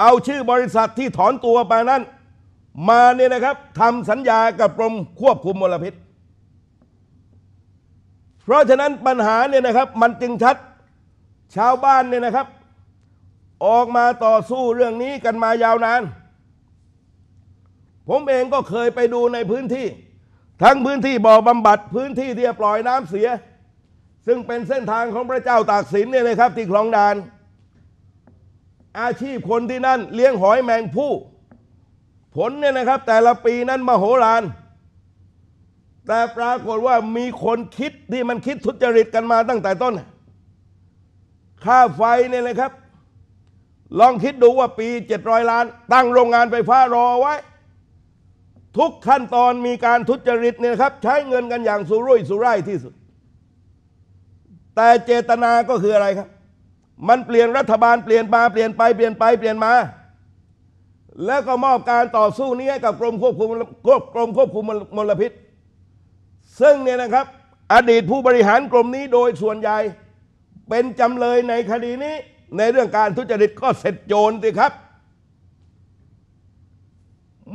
เอาชื่อบริษัทที่ถอนตัวไปนั้น มาเนี่ยนะครับทำสัญญากับกรมควบคุมมลพิษ เพราะฉะนั้นปัญหาเนี่ยนะครับ มันจึงชัดชาวบ้านเนี่ยนะครับ ออกมาต่อสู้เรื่องนี้กันมายาวนาน ผมเองก็เคยไปดูในพื้นที่ทั้งพื้นที่บ่อบำบัดพื้นที่ที่ปล่อยน้ำเสีย ซึ่งเป็นเส้นทางของพระเจ้าตากสินเนี่ยนะครับ ที่คลองดาน อาชีพคนที่นั่นเลี้ยงหอยแมงผู้ ผลเนี่ยนะครับ แต่ละปีนั้นมโหฬารแต่ปรากฏว่ามีคนคิดที่มันคิดทุจริตกันมาตั้งแต่ต้นค่าไฟเนี่ยนะครับ ลองคิดดูว่าปี 700 ล้านตั้งโรงงานไฟฟ้ารอไว้ทุกขั้นตอนมีการทุจริตเนี่ยครับใช้เงินกันอย่างสุรุ่ยสุร่ายที่สุด แต่เจตนาก็คืออะไรครับ มันเปลี่ยนรัฐบาลเปลี่ยนมาเปลี่ยนไปเปลี่ยนไปเปลี่ยนมา แล้วก็มอบการต่อสู้นี้ให้กับกรมควบคุมกรมควบคุมมลพิษ ซึ่งเนี่ยนะครับอดีตผู้บริหารกรมนี้โดยส่วนใหญ่เป็นจำเลยในคดีนี้ในเรื่องการทุจริตก็เสร็จโจรสิครับ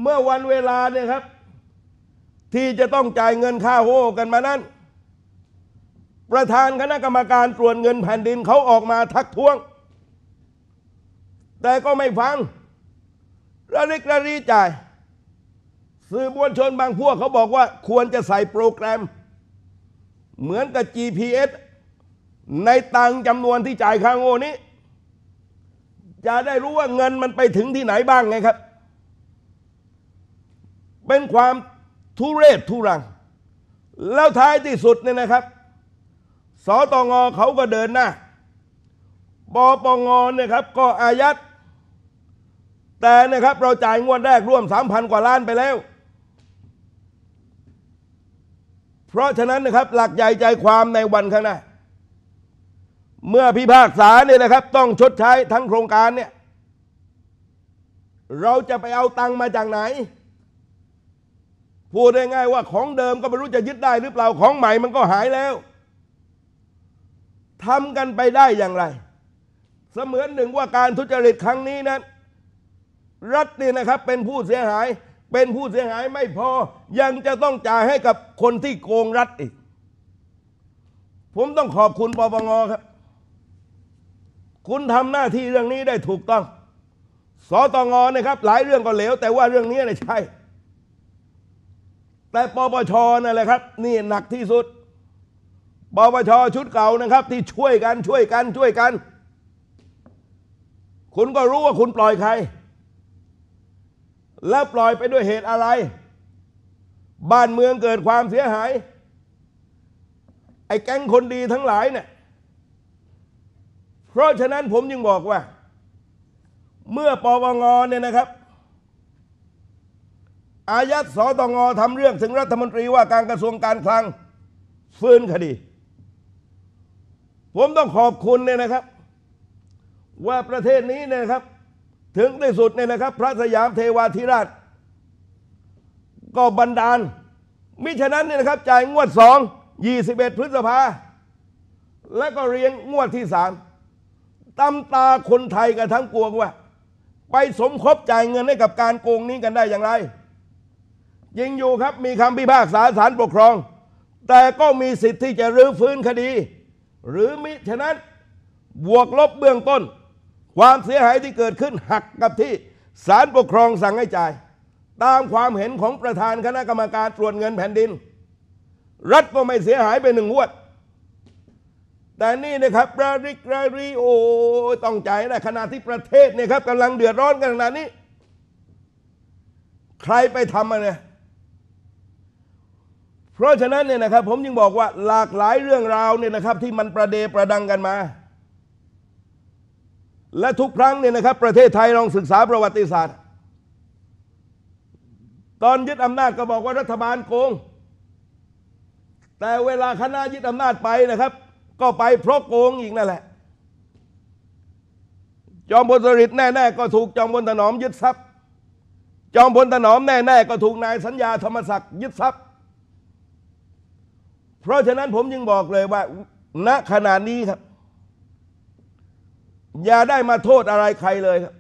เมื่อวันเวลาเนี่ยครับ ที่จะต้องจ่ายเงินค่าโง้กันมานั้น ประธานคณะกรรมการตรวจเงินแผ่นดินเขาออกมาทักท้วง แต่ก็ไม่ฟังระลิกระรีจ่าย สื่อบวลชนบางพวกเขาบอกว่า ควรจะใส่โปรแกรม เหมือนกับ GPS ในตังจำนวนที่จ่ายค่าโง่นี้ จะได้รู้ว่าเงินมันไปถึงที่ไหนบ้างไงครับเป็นความทุเรศทุรัง แล้วท้ายที่สุดเนี่ยนะครับสตงเขาก็เดินหน้าปปงเนี่ยครับ ก็อายัด แต่นะครับเราจ่ายงวดแรก ร่วมสามพันกว่าล้านไปแล้ว เพราะฉะนั้นนะครับ หลักใหญ่ใจความในวันข้างหน้า เมื่อพิพากษาเนี่ยนะครับ ต้องชดใช้ทั้งโครงการเนี่ยเราจะไปเอาตังมาจากไหนพูดได้ง่ายว่าของเดิมก็ไม่รู้จะยึดได้ หรือเปล่าของใหม่มันก็หายแล้วทำกันไปได้อย่างไร เสมือนหนึ่งว่าการทุจริตครั้งนี้นั้นรัฐนี่นะครับ เป็นผู้เสียหาย เป็นผู้เสียหายไม่พอ ยังจะต้องจ่ายให้กับคนที่โกงรัฐอีกผมต้องขอบคุณปปงครับ คุณทำหน้าที่เรื่องนี้ได้ถูกต้องสตงนะครับ หลายเรื่องก็เหลว แต่ว่าเรื่องนี้เนี่ยใช่แต่ปปชนั่นแหละครับ นี่หนักที่สุดปปชชุดเก่านะครับ ที่ช่วยกันช่วยกัน ช่วยกัน คุณก็รู้ว่าคุณปล่อยใคร แล้วปล่อยไปด้วยเหตุอะไร บ้านเมืองเกิดความเสียหาย ไอ้แก๊งคนดีทั้งหลายเนี่ย เพราะฉะนั้นผมยังบอกว่า เมื่อปวงเนี่ยนะครับอายัดสตงทำเรื่อง ถึงรัฐมนตรีว่าการกระทรวงการ คลังฟื้นคดี ผมต้องขอบคุณเนี่ยนะครับ ว่าประเทศนี้เนี่ยนะครับ ถึงที่สุดเนี่ยนะครับ พระสยามเทวาธิราช ก็บันดาล มิฉะนั้นเนี่ยนะครับ จ่ายงวดสองยี่สิบเอ็ดพฤษภาและก็เรียงงวดที่สามตำตาคนไทยกันทั้งปวงว่า ไปสมคบจ่ายเงินให้กับการโกงนี้กันได้อย่างไรยิงอยู่ครับ มีคำพิพากษาศาลปกครอง แต่ก็มีสิทธิ์ที่จะรื้อฟื้นคดี หรือมิฉะนั้นบวกลบเบื้องต้น ความเสียหายที่เกิดขึ้นหักกับที่ศาลปกครองสั่งให้จ่าย ตามความเห็นของประธานคณะกรรมการตรวจเงินแผ่นดิน รัฐก็ไม่เสียหายไปหนึ่งวด แต่นี่นะครับระริกระรีโอต้องจ่ายนะขณะที่ประเทศเนี่ยครับกำลังเดือดร้อนกันขนาดนี้ใครไปทำอะไรเพราะฉะนั้นเนี่ยนะครับผมยังบอกว่าหลากหลายเรื่องราวเนี่ยนะครับที่มันประเดประดังกันมา และทุกครั้งเนี่ยนะครับ ประเทศไทยลองศึกษาประวัติศาสตร์ ตอนยึดอำนาจก็บอกว่ารัฐบาลโกง แต่เวลาคณะยึดอำนาจไปนะครับ ก็ไปเพราะโกงอีกนั่นแหละ จอมพลสฤษดิ์แน่ ๆ ก็ถูกจอมพลถนอมยึดทรัพย์จอมพลถนอมแน่ ๆ ก็ถูกนายสัญญาธรรมศักดิ์ยึดทรัพยเพราะฉะนั้นผมยังบอกเลยว่า ณขณะนี้ครับ อย่าได้มาโทษอะไรใครเลยครับ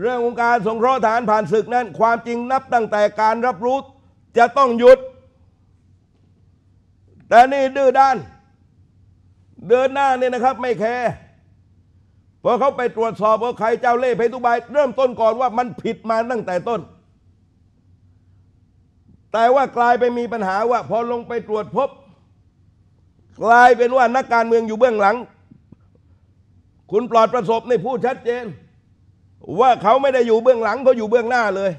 เรื่ององค์การสงเคราะห์ฐานผ่านศึกนั้น ความจริงนับตั้งแต่การรับรู้จะต้องหยุด แต่นี่ดื้อด้าน เดินหน้าเนี่ยนะครับไม่แคร์พอเขาไปตรวจสอบว่าใครเจ้าเล่ห์เพทุบาย เริ่มต้นก่อนว่ามันผิดมาตั้งแต่ต้นแต่ว่ากลายไปมีปัญหาว่า พอลงไปตรวจพบ กลายเป็นว่านักการเมืองอยู่เบื้องหลัง คุณปลอดประสบในพูดชัดเจน ว่าเขาไม่ได้อยู่เบื้องหลัง เขาอยู่เบื้องหน้าเลย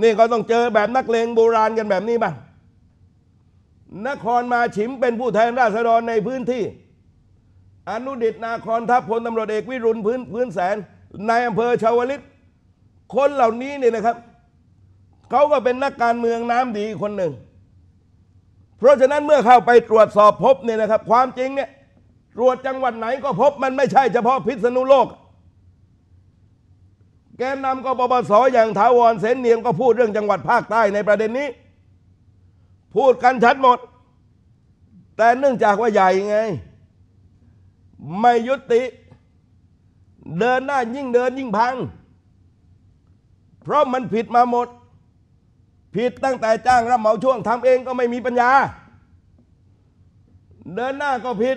นี่เขาต้องเจอแบบนักเลงโบราณกันแบบนี้บ้างนครมาฉิมเป็นผู้แทนราษฎรในพื้นที่ อนุดิตนาครทัพพลตำรวจเอกวิรุณพื้นพื้นแสน ในอำเภอชาวลิตคนเหล่านี้เนี่ยนะครับเขาก็เป็นนักการเมืองน้ำดีคนหนึ่ง เพราะฉะนั้นเมื่อเข้าไปตรวจสอบพบเนี่ยนะครับ ความจริงเนี่ยตรวจจังหวัดไหนก็พบมันไม่ใช่เฉพาะพิษณุโลก แกนนำกบปส อย่างถาวรเสนเนียง ก็พูดเรื่องจังหวัดภาคใต้ในประเด็นนี้ พูดกันชัดหมด แต่เนื่องจากว่าใหญ่ไง ไม่ยุติเดินหน้ายิ่งเดินยิ่งพัง เพราะมันผิดมาหมดผิดตั้งแต่จ้างรับเหมาช่วงทำเองก็ไม่มีปัญญา เดินหน้าก็ผิด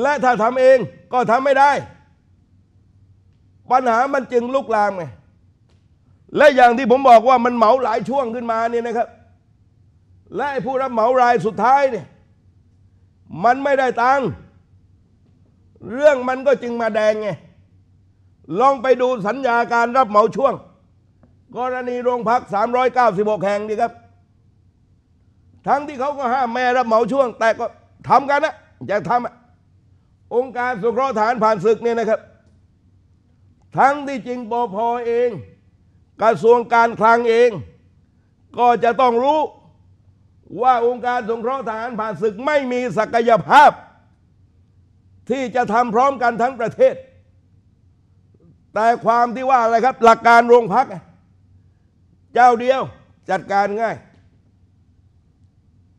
และถ้าทำเองก็ทำไม่ได้ ปัญหามันจึงลุกลามไงและอย่างที่ผมบอกว่ามันเหมาหลายช่วงขึ้นมาเนี่ยนะครับ และผู้รับเหมารายสุดท้ายเนี่ยมันไม่ได้ตังเรื่องมันก็จึงมาแดงไงลองไปดูสัญญาการรับเหมาช่วงกรณีโรงพัก 396แห่งดีครับ ทั้งที่เขาก็ห้าม แม่รับเหมาช่วง แต่ก็ทำกันนะอยากทำองค์การสุขราฐานผ่านศึกเนี่ยนะครับ ทั้งที่จริงปพอเองกระทรวงการคลังเอง ก็จะต้องรู้ว่าองค์การสงเคราะห์ทหารผ่านศึก ไม่มีศักยภาพ ที่จะทำพร้อมกันทั้งประเทศ แต่ความที่ว่าอะไรครับ หลักการโรงพักเจ้าเดียวจัดการง่าย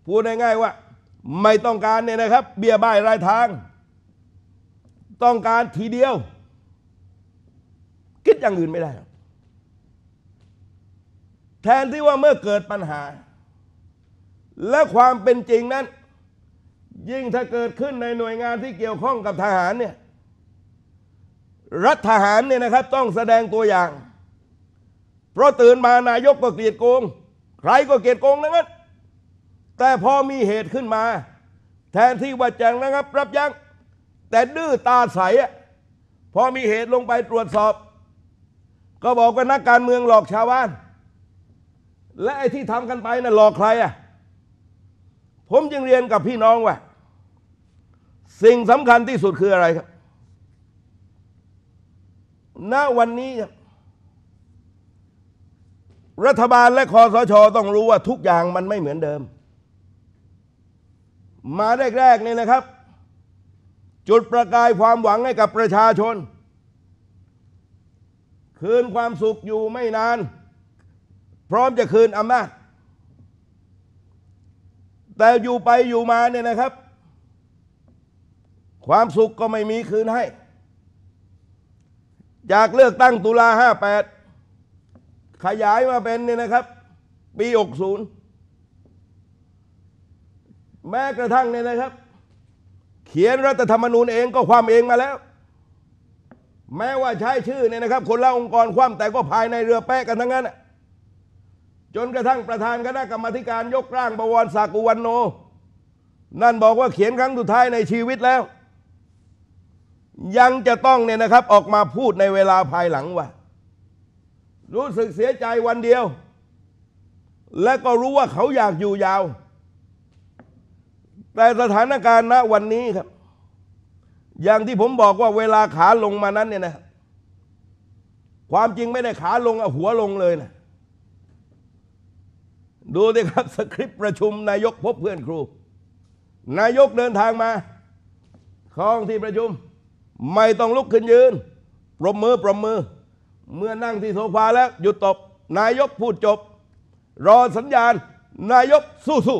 พูดง่ายๆว่า ไม่ต้องการเนี่ยนะครับ เบี้ยบ่ายรายทาง ต้องการทีเดียว คิดอย่างอื่นไม่ได้ แทนที่ว่าเมื่อเกิดปัญหา และความเป็นจริงนั้น ยิ่งถ้าเกิดขึ้นในหน่วยงานที่เกี่ยวข้องกับทหารเนี่ยรัฐทหารเนี่ยนะครับ ต้องแสดงตัวอย่างพราะตื่นมานายกก็เกลียดโกง ใครก็เกลียดโกงนั่นแต่พอมีเหตุขึ้นมา แทนที่ว่าจงนะครับ รับยังแต่ดื้อตาใสอะพอมีเหตุลงไปตรวจสอบ ก็บอกว่านักการเมืองหลอกชาวบ้าน และไอ้ที่ทำกันไปนะ่ะหลอกใครอะผมจึงเรียนกับพี่น้องว่าสิ่งสำคัญที่สุดคืออะไรครับณวันนี้ครับรัฐบาลและคอสช ต้องรู้ว่าทุกอย่างมันไม่เหมือนเดิม มาแรกๆนี่นะครับ จุดประกายความหวังให้กับประชาชน คืนความสุขอยู่ไม่นาน พร้อมจะคืนอำนาจ แต่อยู่ไปอยู่มาเนี่ยนะครับ ความสุขก็ไม่มีคืนให้ อยากเลือกตั้งตุลา 58ขยายมาเป็นเนี่ยนะครับปี 60 แม้กระทั่งเนี่ยนะครับ เขียนรัฐธรรมนูญเองก็ความเองมาแล้ว แม้ว่าใช้ชื่อเนี่ยนะครับ คนละองค์กรความแต่ก็ภายในเรือแป๊กันทั้งนั้น จนกระทั่งประธานคณะกรรมการยกร่างบวรสากุวันโน นั่นบอกว่าเขียนครั้งสุดท้ายในชีวิตแล้ว ยังจะต้องเนี่ยนะครับ ออกมาพูดในเวลาภายหลังว่ารู้สึกเสียใจวันเดียว และก็รู้ว่าเขาอยากอยู่ยาว แต่สถานการณ์ณวันนี้ครับ อย่างที่ผมบอกว่าเวลาขาลงมานั้นเนี่ยนะความจริงไม่ได้ขาลงอะหัวลงเลยนะดูดิครับสคริปต์ประชุม นายกพบเพื่อนครู นายกเดินทางมาค้องที่ประชุม ไม่ต้องลุกขึ้นยืน ปรบมือปรบมือเมื่อนั่งที่โซฟาแล้ว หยุดตบ นายกพูดจบ รอสัญญาณ นายกสู้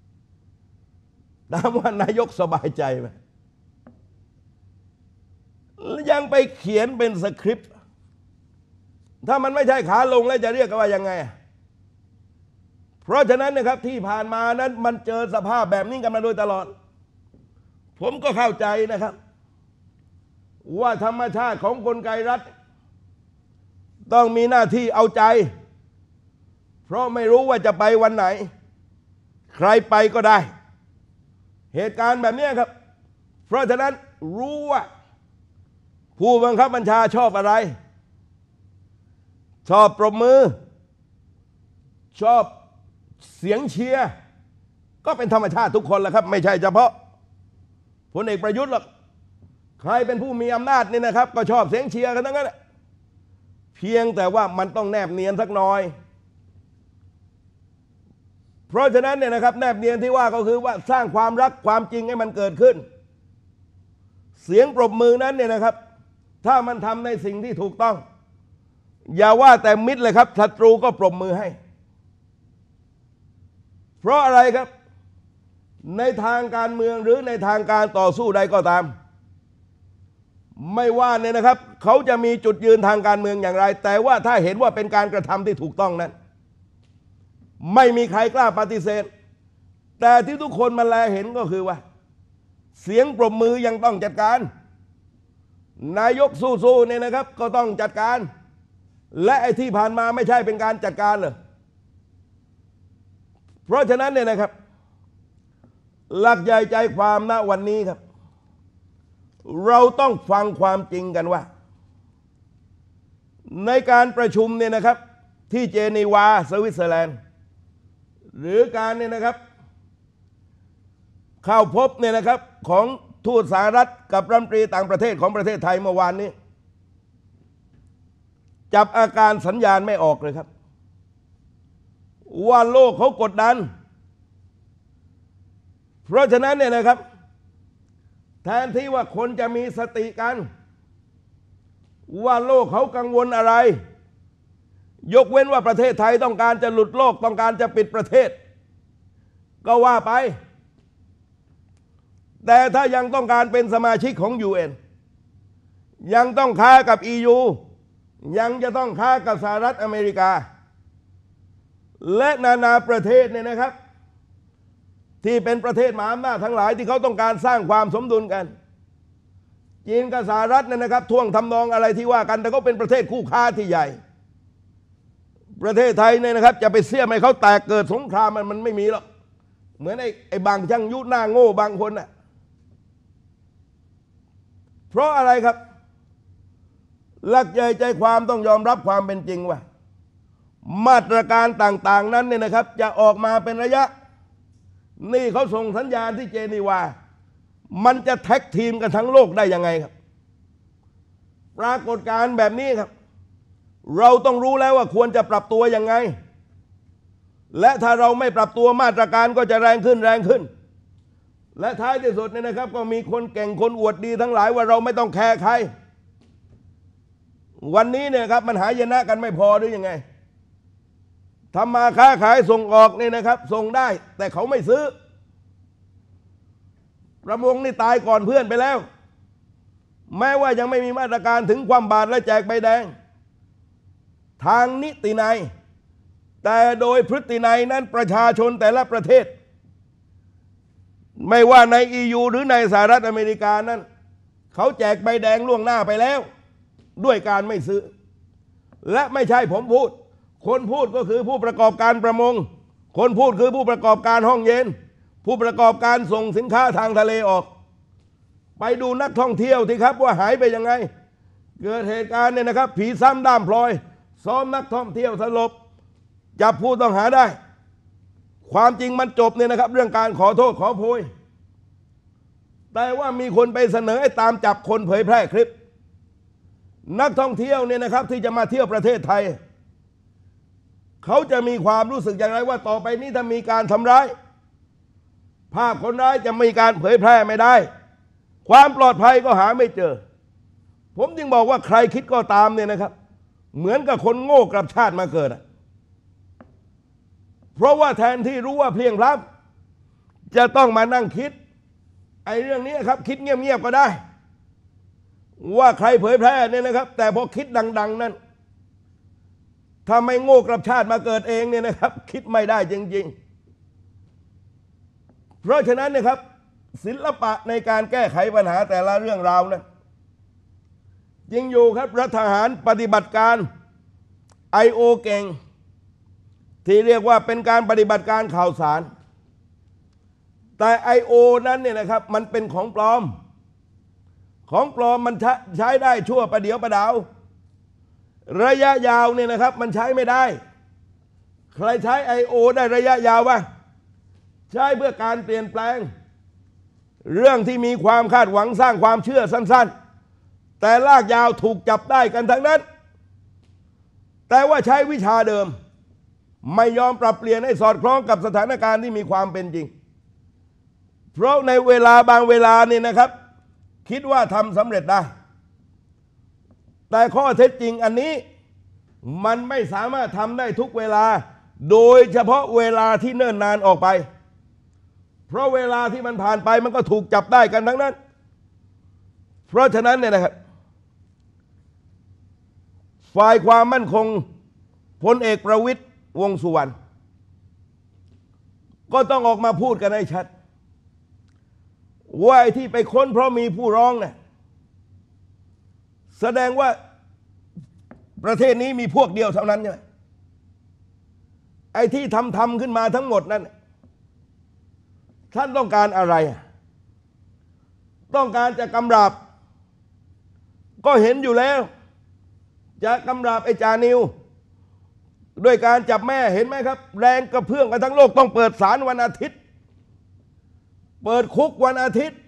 ๆถามว่านายกสบายใจไหมยังไปเขียนเป็นสคริปต์ ถ้ามันไม่ใช่ขาลงแล้วจะเรียกว่ายังไง เพราะฉะนั้นนะครับที่ผ่านมานั้น มันเจอสภาพแบบนี้กันมาโดยตลอด ผมก็เข้าใจนะครับว่าธรรมชาติของกลไกรัฐ ต้องมีหน้าที่เอาใจ เพราะไม่รู้ว่าจะไปวันไหน ใครไปก็ได้ เหตุการณ์แบบนี้ครับ เพราะฉะนั้นรู้ว่า ผู้บังคับบัญชาชอบอะไร ชอบปรบมือ ชอบเสียงเชียร์ก็เป็นธรรมชาติทุกคนแหละครับ ไม่ใช่เฉพาะพลเอกประยุทธ์หรอกใครเป็นผู้มีอำนาจนี่นะครับ ก็ชอบเสียงเชียร์กันทั้งนั้นเพียงแต่ว่ามันต้องแนบเนียนสักหน่อย เพราะฉะนั้นเนี่ยนะครับแนบเนียนที่ว่าก็คือว่าสร้างความรักความจริงให้มันเกิดขึ้น เสียงปรบมือนั้นเนี่ยนะครับ ถ้ามันทำในสิ่งที่ถูกต้อง อย่าว่าแต่มิตรเลยครับศัตรูก็ปรบมือให้ เพราะอะไรครับ ในทางการเมืองหรือในทางการต่อสู้ใดก็ตามไม่ว่าเนี่ยนะครับ เขาจะมีจุดยืนทางการเมืองอย่างไร แต่ว่าถ้าเห็นว่าเป็นการกระทำที่ถูกต้องนั้น ไม่มีใครกล้าปฏิเสธ แต่ที่ทุกคนมาแลเห็นก็คือว่า เสียงปรบมือยังต้องจัดการ นายกสู้ๆเนี่ยนะครับ ก็ต้องจัดการ และไอ้ที่ผ่านมาไม่ใช่เป็นการจัดการเหรอเพราะฉะนั้นเนี่ยนะครับ หลักใหญ่ใจความณวันนี้ครับเราต้องฟังความจริงกันว่า ในการประชุมเนี่ยนะครับ ที่เจนีวาสวิตเซอร์แลนด์ หรือการเนี่ยนะครับเข้าพบเนี่ยนะครับของทูตสหรัฐกับรัฐมนตรีต่างประเทศของประเทศไทยเมื่อวานนี้ จับอาการสัญญาณไม่ออกเลยครับ ว่าโลกเขากดดัน เพราะฉะนั้นเนี่ยนะครับแทนที่ว่าคนจะมีสติกัน ว่าโลกเขากังวลอะไร ยกเว้นว่าประเทศไทยต้องการจะหลุดโลกต้องการจะปิดประเทศ ก็ว่าไป แต่ถ้ายังต้องการเป็นสมาชิกของ UN ยังต้องค้ากับ EU ยังจะต้องค้ากับสหรัฐอเมริกา และนานาประเทศเนี่ยนะครับที่เป็นประเทศมหาอำนาจทั้งหลายที่เขาต้องการสร้างความสมดุลกัน จีนกับสหรัฐเนี่ยนะครับ ท่วงทำนองอะไรที่ว่ากัน แต่ก็เป็นประเทศคู่ค้าที่ใหญ่ ประเทศไทยเนี่ยนะครับ จะไปเสียไหมเขาแตกเกิดสงครามมันมันไม่มีหรอกเหมือนไอ้ไอ้บางช่างยุหน้าโง่บางคนน่ะเพราะอะไรครับหลักใหญ่ใจความต้องยอมรับความเป็นจริงว่ามาตรการต่าง ๆ นั้นเนี่ยนะครับ จะออกมาเป็นระยะนี่เขาส่งสัญญาณที่เจนีวา มันจะแท็กทีมกันทั้งโลกได้ยังไงครับ ปรากฏการณ์แบบนี้ครับ เราต้องรู้แล้วว่าควรจะปรับตัวยังไง และถ้าเราไม่ปรับตัวมาตรการก็จะแรงขึ้นแรงขึ้น และท้ายที่สุดเนี่ยนะครับ ก็มีคนเก่งคนอวดดีทั้งหลายว่าเราไม่ต้องแคร์ใคร วันนี้เนี่ยครับมันหายนะกันไม่พอหรือยังไงทำมาค้าขายส่งออกนี่นะครับส่งได้แต่เขาไม่ซื้อ ประมงนี่ตายก่อนเพื่อนไปแล้ว แม้ว่ายังไม่มีมาตรการถึงความบาดและแจกใบแดง ทางนิตินัยแต่โดยพฤตินัยนั้นประชาชนแต่ละประเทศ ไม่ว่าในยูหรือในสหรัฐอเมริกานั้น เขาแจกใบแดงล่วงหน้าไปแล้ว ด้วยการไม่ซื้อ และไม่ใช่ผมพูดคนพูดก็คือผู้ประกอบการประมง คนพูดคือผู้ประกอบการห้องเย็น ผู้ประกอบการส่งสินค้าทางทะเลออก ไปดูนักท่องเที่ยวที่ครับ ว่าหายไปยังไง เกิดเหตุการณ์เนี่ยนะครับผีซ้ำด้ามพลอย ซ้อมนักท่องเที่ยวสลบ จับผู้ต้องหาได้ ความจริงมันจบเนี่ยนะครับ เรื่องการขอโทษขอโพยแต่ว่ามีคนไปเสนอให้ตามจับคนเผยแพร่คลิป นักท่องเที่ยวเนี่ยนะครับ ที่จะมาเที่ยวประเทศไทยเขาจะมีความรู้สึกอย่างไร ว่าต่อไปนี้ถ้ามีการทำร้าย ภาพคนร้ายจะมีการเผยแพร่ไม่ได้ ความปลอดภัยก็หาไม่เจอ ผมจึงบอกว่าใครคิดก็ตามเนี่ยนะครับ เหมือนกับคนโง่กลับชาติมาเกิดเพราะว่าแทนที่รู้ว่าเพียงพลับจะต้องมานั่งคิดไอ้เรื่องนี้ครับคิดเงียบๆก็ได้ ว่าใครเผยแพร่เนี่ยนะครับ แต่พอคิดดัง ๆ นั้นถ้าไม่โง่กลับชาติมาเกิดเองเนี่ยนะครับ คิดไม่ได้จริงๆ เพราะฉะนั้นนะครับ ศิลปะในการแก้ไขปัญหาแต่ละเรื่องราวนะยิงอยู่ครับรัฐทหารปฏิบัติการไอโอเก่ง ที่เรียกว่าเป็นการปฏิบัติการข่าวสาร แต่ I.O. นั้นเนี่ยนะครับ มันเป็นของปลอม ของปลอมมันใช้ได้ชั่วประเดี๋ยวประดาวระยะยาวเนี่ยนะครับมันใช้ไม่ได้ ใครใช้ I.O. ได้ระยะยาวบ้างใช้เพื่อการเปลี่ยนแปลง เรื่องที่มีความคาดหวังสร้างความเชื่อสั้นๆ แต่ลากยาวถูกจับได้กันทั้งนั้น แต่ว่าใช้วิชาเดิม ไม่ยอมปรับเปลี่ยนให้สอดคล้องกับสถานการณ์ที่มีความเป็นจริง เพราะในเวลาบางเวลานี่นะครับ คิดว่าทำสำเร็จได้แต่ข้อเท็จจริงอันนี้มันไม่สามารถทำได้ทุกเวลา โดยเฉพาะเวลาที่เนิ่นนานออกไป เพราะเวลาที่มันผ่านไปมันก็ถูกจับได้กันทั้งนั้น เพราะฉะนั้นเนี่ยนะครับฝ่ายความมั่นคงพลเอกประวิทย์วงสุวรรณก็ต้องออกมาพูดกันให้ชัด ว่าไอ้ที่ไปค้นเพราะมีผู้ร้องเนี่ยแสดงว่าประเทศนี้มีพวกเดียวเท่านั้นใช่ไหมไอ้ที่ทำทำขึ้นมาทั้งหมดนั้น ท่านต้องการอะไร ต้องการจะกำราบก็เห็นอยู่แล้ว จะกำราบไอ้จานิวด้วยการจับแม่เห็นไหมครับ แรงกระเพื่อมกันทั้งโลก ต้องเปิดศาลวันอาทิตย์ เปิดคุกวันอาทิตย์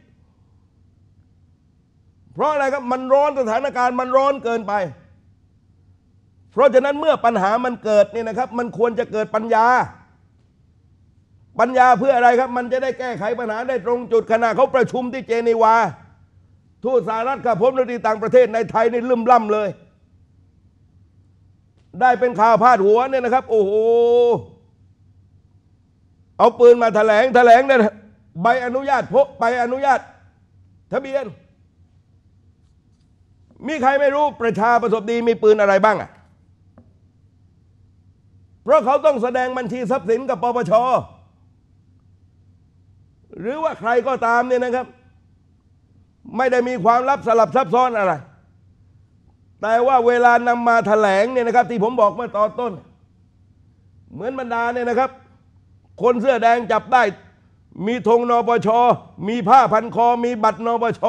เพราะอะไรครับ มันร้อนสถานการณ์ มันร้อนเกินไป เพราะฉะนั้นเมื่อปัญหามันเกิดเนี่ยนะครับ มันควรจะเกิดปัญญา ปัญญาเพื่ออะไรครับ มันจะได้แก้ไขปัญหาได้ตรงจุดขณะเขาประชุมที่เจนีวา ทูตสหรัฐกับผมนตดีต่างประเทศในไทยนี่ลืมล่ำเลย ได้เป็นข่าวพาดหัวเนี่ยนะครับโอ้โหเอาปืนมาแถลงแถลงเนี่ยใบอนุญาตพกใบอนุญาตทะเบียนมีใครไม่รู้ ประชาประสบดีมีปืนอะไรบ้างอ่ะ เพราะเขาต้องแสดงบัญชีทรัพย์สินกับปปช หรือว่าใครก็ตามเนี่ยนะครับ ไม่ได้มีความลับสลับซับซ้อนอะไร แต่ว่าเวลานำมาแถลงเนี่ยนะครับ ที่ผมบอกเมื่อตอนต้น เหมือนบรรดาเนี่ยนะครับ คนเสื้อแดงจับได้ มีธงนปช มีผ้าพันคอมีบัตรนปช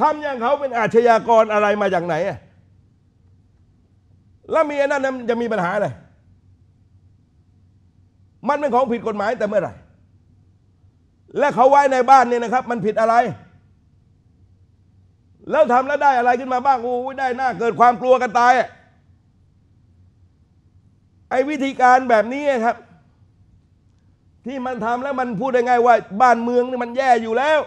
ทำอย่างเขาเป็นอาชญากรอะไรมาจากไหนอะแล้วมีอันนั้นจะมีปัญหาอะไร มันเป็นของผิดกฎหมายแต่เมื่อไหร่และเขาไว้ในบ้านเนี่ยนะครับ มันผิดอะไร แล้วทำแล้วได้อะไรขึ้นมาบ้าง โอ้ยได้หน้า เกิดความกลัวกันตาย ไอ้วิธีการแบบนี้ครับ ที่มันทำแล้วมันพูดได้ไงว่าบ้านเมืองนี่มันแย่อยู่แล้ว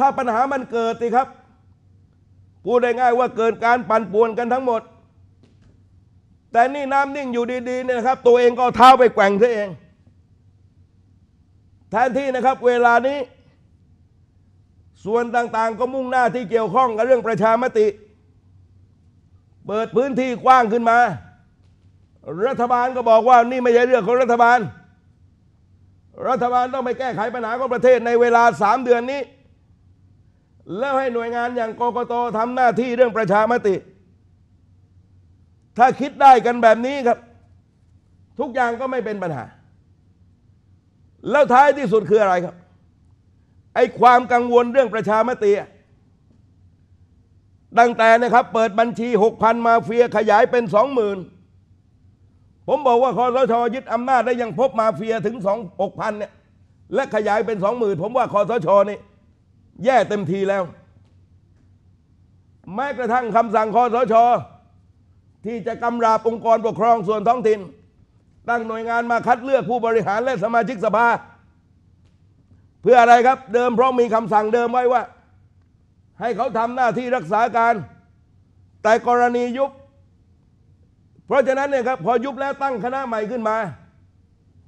ถ้าปัญหามันเกิดสิครับพูดได้ง่ายว่าเกิดการปั่นป่วนกันทั้งหมด แต่นี่น้ำนิ่งอยู่ดีๆเนี่ยนะครับ ตัวเองก็เท้าไปแกว่งซะเอง แทนที่นะครับเวลานี้ ส่วนต่างๆก็มุ่งหน้าที่เกี่ยวข้องกับเรื่องประชามติ เปิดพื้นที่กว้างขึ้นมา รัฐบาลก็บอกว่า นี่ไม่ใช่เรื่องของรัฐบาล รัฐบาลต้องไปแก้ไขปัญหาของประเทศในเวลาสามเดือนนี้แล้วให้หน่วยงานอย่างกกตทำหน้าที่เรื่องประชามติ ถ้าคิดได้กันแบบนี้ครับ ทุกอย่างก็ไม่เป็นปัญหา แล้วท้ายที่สุดคืออะไรครับ ไอ้ความกังวลเรื่องประชามติดังแต่นะครับ เปิดบัญชี6,000มาเฟียขยายเป็น 20,000 ผมบอกว่าคอสชยึดอำนาจได้ยังพบมาเฟียถึง2 6,000เนี่ยและขยายเป็น 20,000ผมว่าคอสชนี่แย่เต็มทีแล้ว แม้กระทั่งคำสั่งคอสชอที่จะกำราบองค์กรปกครองส่วนท้องถิ่น ตั้งหน่วยงานมาคัดเลือกผู้บริหารและสมาชิกสภาเพื่ออะไรครับเดิมเพราะมีคำสั่งเดิมไว้ว่า ให้เขาทำหน้าที่รักษาการแต่กรณียุบเพราะฉะนั้นเนี่ยครับพอยุบแล้วตั้งคณะใหม่ขึ้นมา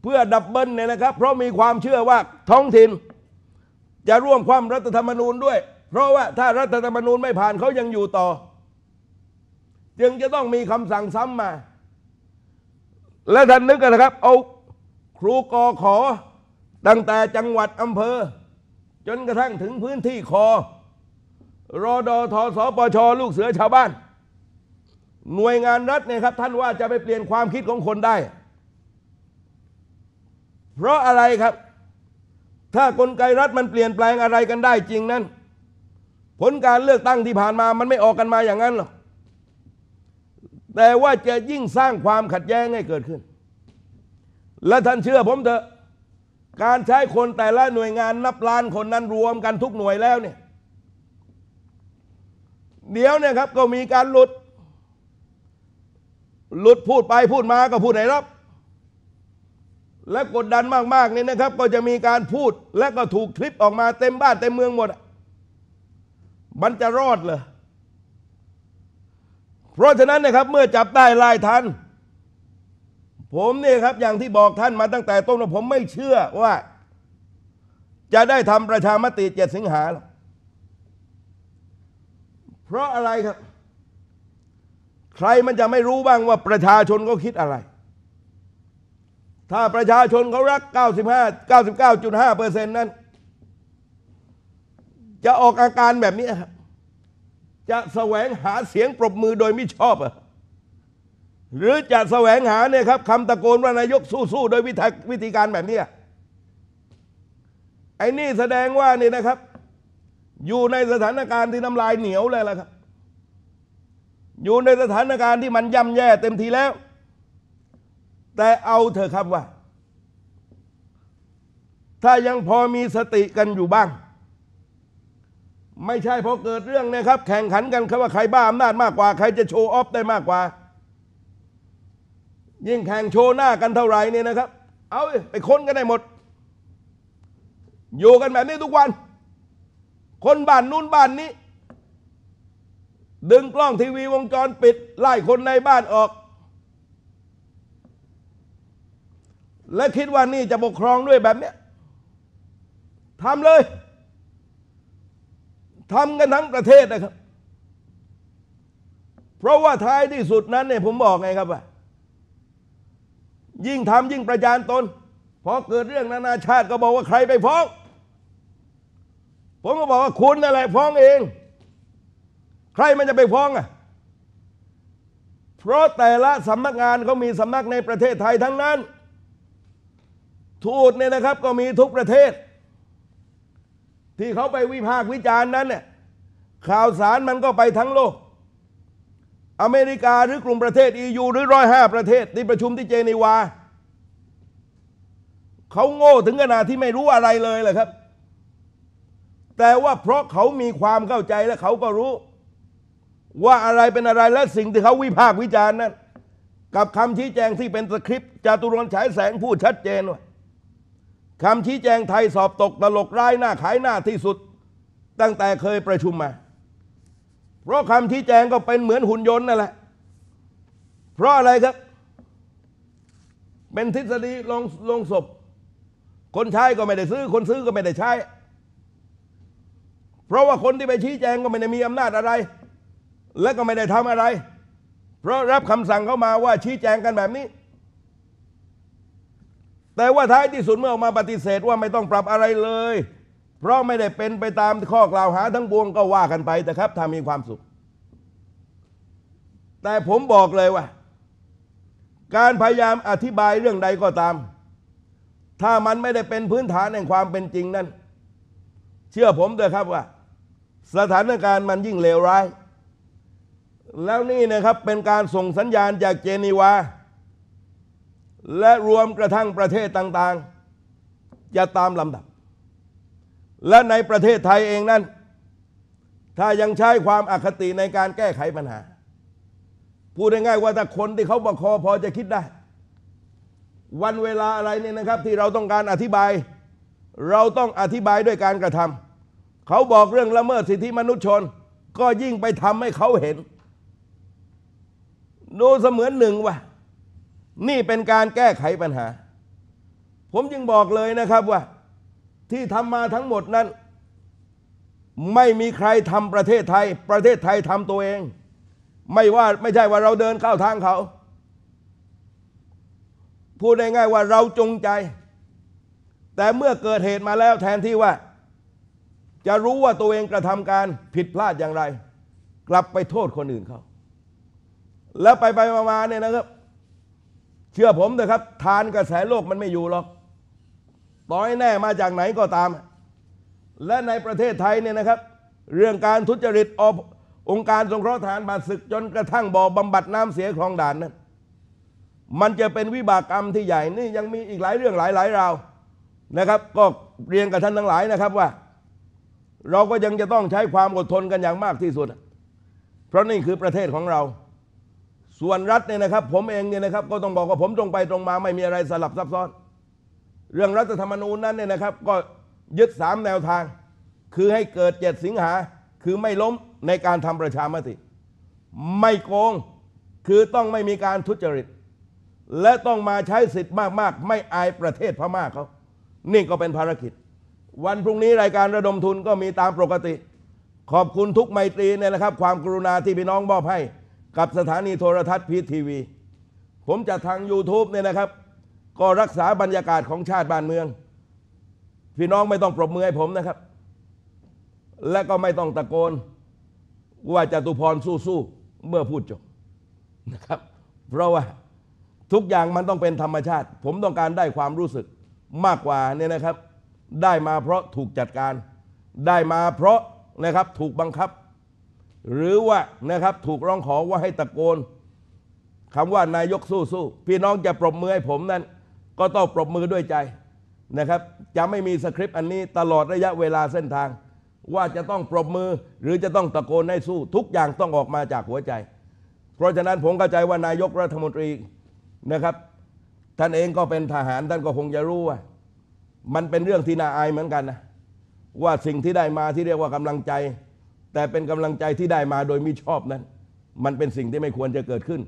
เพื่อดับเบิลเนี่ยนะครับ เพราะมีความเชื่อว่าท้องถิ่นจะร่วมความรัฐธรรมนูญด้วย เพราะว่าถ้ารัฐธรรมนูญไม่ผ่านเขายังอยู่ต่อ จึงจะต้องมีคำสั่งซ้ำมา และท่านนึกกันนะครับ เอา ครูกอขอตั้งแต่จังหวัดอำเภอ จนกระทั่งถึงพื้นที่คอรอดอทอสอปชลูกเสือชาวบ้าน หน่วยงานรัฐเนี่ยครับ ท่านว่าจะไปเปลี่ยนความคิดของคนได้ เพราะอะไรครับถ้ากลไกรัฐมันเปลี่ยนแปลงอะไรกันได้จริงนั้น ผลการเลือกตั้งที่ผ่านมามันไม่ออกกันมาอย่างนั้นหรอกแต่ว่าจะยิ่งสร้างความขัดแย้งให้เกิดขึ้น และท่านเชื่อผมเถอะ การใช้คนแต่ละหน่วยงานนับล้านคนนั้นรวมกันทุกหน่วยแล้วเนี่ย เดี๋ยวเนี่ยครับก็มีการหลุด หลุดพูดไปพูดมาก็พูดไหนรับและกดดันมากๆนี่นะครับ ก็จะมีการพูดและก็ถูกคลิปออกมาเต็มบ้าน เต็มเมืองหมดมันจะรอดเหรอเพราะฉะนั้นนะครับ เมื่อจับได้ลายทันผมเนี่ยครับอย่างที่บอกท่านมาตั้งแต่ต้นว่าผมไม่เชื่อว่า จะได้ทำประชามติเจ็ดสิงหาเพราะอะไรครับ ใครมันจะไม่รู้บ้างว่าประชาชนก็คิดอะไรถ้าประชาชนเขารัก 95 99.5 เปอร์เซ็นต์นั้นจะออกอาการแบบนี้ครับ จะแสวงหาเสียงปรบมือโดยไม่ชอบ หรือจะแสวงหาเนี่ยครับคำตะโกนว่านายกสู้ๆ โดยวิธีวิธีการแบบนี้ไอ้นี่แสดงว่านี่นะครับ อยู่ในสถานการณ์ที่น้ำลายเหนียวเลยล่ะครับ อยู่ในสถานการณ์ที่มันย่ำแย่เต็มทีแล้วแต่เอาเถอะครับว่าถ้ายังพอมีสติกันอยู่บ้าง ไม่ใช่พอเกิดเรื่องนะครับ แข่งขันกันครับว่าใครบ้าอำนาจมากกว่าใครจะโชว์ออฟได้มากกว่ายิ่งแข่งโชว์หน้ากันเท่าไหร่เนี่ยนะครับเอาไปค้นกันได้หมด อยู่กันแบบนี้ทุกวัน คนบ้านนู้นบ้านนี้ ดึงกล้องทีวีวงจรปิดไล่คนในบ้านออกและคิดว่านี่จะปกครองด้วยแบบเนี้ยทำเลยทำกันทั้งประเทศนะครับ เพราะว่าท้ายที่สุดนั้นเนี่ยผมบอกไงครับว่ายิ่งทำยิ่งประจานตนพอเกิดเรื่องนานาชาติก็บอกว่าใครไปฟ้องผมก็บอกว่าคุณนั่นแหละฟ้องเอง ใครมันจะไปฟ้องอ่ะเพราะแต่ละสำนักงานเขามีสำนักในประเทศไทยทั้งนั้นทูตเนี่ยนะครับก็มีทุกประเทศ ที่เขาไปวิพากษ์วิจารณ์นั้นเนี่ยข่าวสารมันก็ไปทั้งโลก อเมริกาหรือกลุ่มประเทศยูหรือร้อยห้าประเทศ ที่ประชุมที่เจนีวาเขาโง่ถึงขนาดที่ไม่รู้อะไรเลยเหรอครับ แต่ว่าเพราะเขามีความเข้าใจและเขาก็รู้ ว่าอะไรเป็นอะไร และสิ่งที่เขาวิพากษ์วิจารณ์นั้นกับคำชี้แจงที่เป็นสคริปต์จตุรนฉายแสงพูดชัดเจนว่าคำชี้แจงไทยสอบตกตลกร้ายหน้าขายหน้าที่สุด ตั้งแต่เคยประชุมมา เพราะคำ ชี้แจงก็เป็นเหมือนหุ่นยนต์นั่นแหละเพราะอะไรครับ เป็นทฤษฎีลงลงศพ คนใช้ก็ไม่ได้ซื้อ คนซื้อก็ไม่ได้ใช้ เพราะว่าคนที่ไปชี้แจงก็ไม่ได้มีอำนาจอะไร และก็ไม่ได้ทำอะไร เพราะรับคำสั่งเข้ามาว่าชี้แจงกันแบบนี้แต่ว่าท้ายที่สุด เมื่อออกมาปฏิเสธว่าไม่ต้องปรับอะไรเลย เพราะไม่ได้เป็นไปตามข้อกล่าวหาทั้งปวงก็ว่ากันไปแต่ครับถ้ามีความสุข แต่ผมบอกเลยว่า การพยายามอธิบายเรื่องใดก็ตาม ถ้ามันไม่ได้เป็นพื้นฐานแห่งความเป็นจริงนั้น เชื่อผมเถอะครับว่า สถานการณ์มันยิ่งเลวร้าย แล้วนี่นะครับเป็นการส่งสัญญาณจากเจนีวาและรวมกระทั่งประเทศต่างๆ จะตามลำดับ และในประเทศไทยเองนั้น ถ้ายังใช้ความอคติในการแก้ไขปัญหาพูดง่ายๆว่าถ้าคนที่เขาบคอพอจะคิดได้ วันเวลาอะไรเนี่ยนะครับ ที่เราต้องการอธิบาย เราต้องอธิบายด้วยการกระทำเขาบอกเรื่องละเมิดสิทธิมนุษยชนก็ยิ่งไปทำให้เขาเห็นโดูเสมือนหนึ่งว่านี่เป็นการแก้ไขปัญหา ผมจึงบอกเลยนะครับว่า ที่ทำมาทั้งหมดนั้น ไม่มีใครทำประเทศไทย ประเทศไทยทำตัวเอง ไม่ว่าไม่ใช่ว่าเราเดินเข้าทางเขาพูดง่ายๆว่าเราจงใจ แต่เมื่อเกิดเหตุมาแล้วแทนที่ว่า จะรู้ว่าตัวเองกระทำการผิดพลาดอย่างไร กลับไปโทษคนอื่นเขาแล้วไปไปมาๆเนี่ยนะครับเชื่อผมเถอะครับทานกระแสโลกมันไม่อยู่หรอกต่อยแน่มาจากไหนก็ตาม และในประเทศไทยเนี่ยนะครับ เรื่องการทุจริตอองค์การสงเคราะห์ทานบาดศึกจนกระทั่งบ่อบำบัดน้ำเสียคลองด่านนั้นมันจะเป็นวิบากกรรมที่ใหญ่ นี่ยังมีอีกหลายเรื่องหลายหลายราวนะครับ ก็เรียนกับท่านทั้งหลายนะครับว่า เราก็ยังจะต้องใช้ความอดทนกันอย่างมากที่สุด เพราะนี่คือประเทศของเราส่วนรัฐเนี่ยนะครับ ผมเองเนี่ยนะครับ ก็ต้องบอกว่า ผมตรงไปตรงมาไม่มีอะไรสลับซับซ้อน เรื่องรัฐธรรมนูญนั้นเนี่ยนะครับ ก็ยึดสามแนวทาง คือให้เกิดเจ็ดสิงหาคือไม่ล้มในการทำประชามติ ไม่โกงคือต้องไม่มีการทุจริต และต้องมาใช้สิทธิ์มากๆ ไม่อายประเทศพม่าเขานี่ก็เป็นภารกิจ วันพรุ่งนี้รายการระดมทุนก็มีตามปกติ ขอบคุณทุกไมตรีเนี่ยนะครับ ความกรุณาที่พี่น้องมอบให้กับสถานีโทรทัศน์พีทีวี ผมจะทาง YouTube เนี่ยนะครับ ก็รักษาบรรยากาศของชาติบ้านเมือง พี่น้องไม่ต้องปรบมือให้ผมนะครับ และก็ไม่ต้องตะโกนว่าจตุพรสู้ๆ เมื่อพูดจบนะครับ เพราะว่าทุกอย่างมันต้องเป็นธรรมชาติ ผมต้องการได้ความรู้สึกมากกว่าเนี่ยนะครับ ได้มาเพราะถูกจัดการ ได้มาเพราะนะครับถูกบังคับหรือว่านะครับถูกร้องขอว่าให้ตะโกนคำว่านายกสู้สู้พี่น้องจะปรบมือให้ผมนั้นก็ต้องปรบมือด้วยใจนะครับ จะไม่มีสคริปต์อันนี้ตลอดระยะเวลาเส้นทาง ว่าจะต้องปรบมือ หรือจะต้องตะโกนให้สู้ทุกอย่างต้องออกมาจากหัวใจ เพราะฉะนั้นผมเข้าใจว่านายกรัฐมนตรีนะครับ ท่านเองก็เป็นทหารท่านก็คงจะรู้ว่า มันเป็นเรื่องที่น่าอายเหมือนกันนะว่าสิ่งที่ได้มาที่เรียกว่ากำลังใจแต่เป็นกำลังใจที่ได้มาโดยมิชอบนั้น มันเป็นสิ่งที่ไม่ควรจะเกิดขึ้น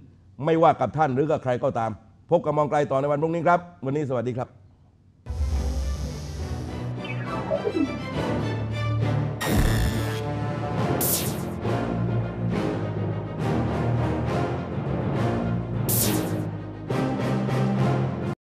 ไม่ว่ากับท่านหรือกับใครก็ตาม พบกับมองไกลต่อในวันพรุ่งนี้ครับ วันนี้สวัสดีครับ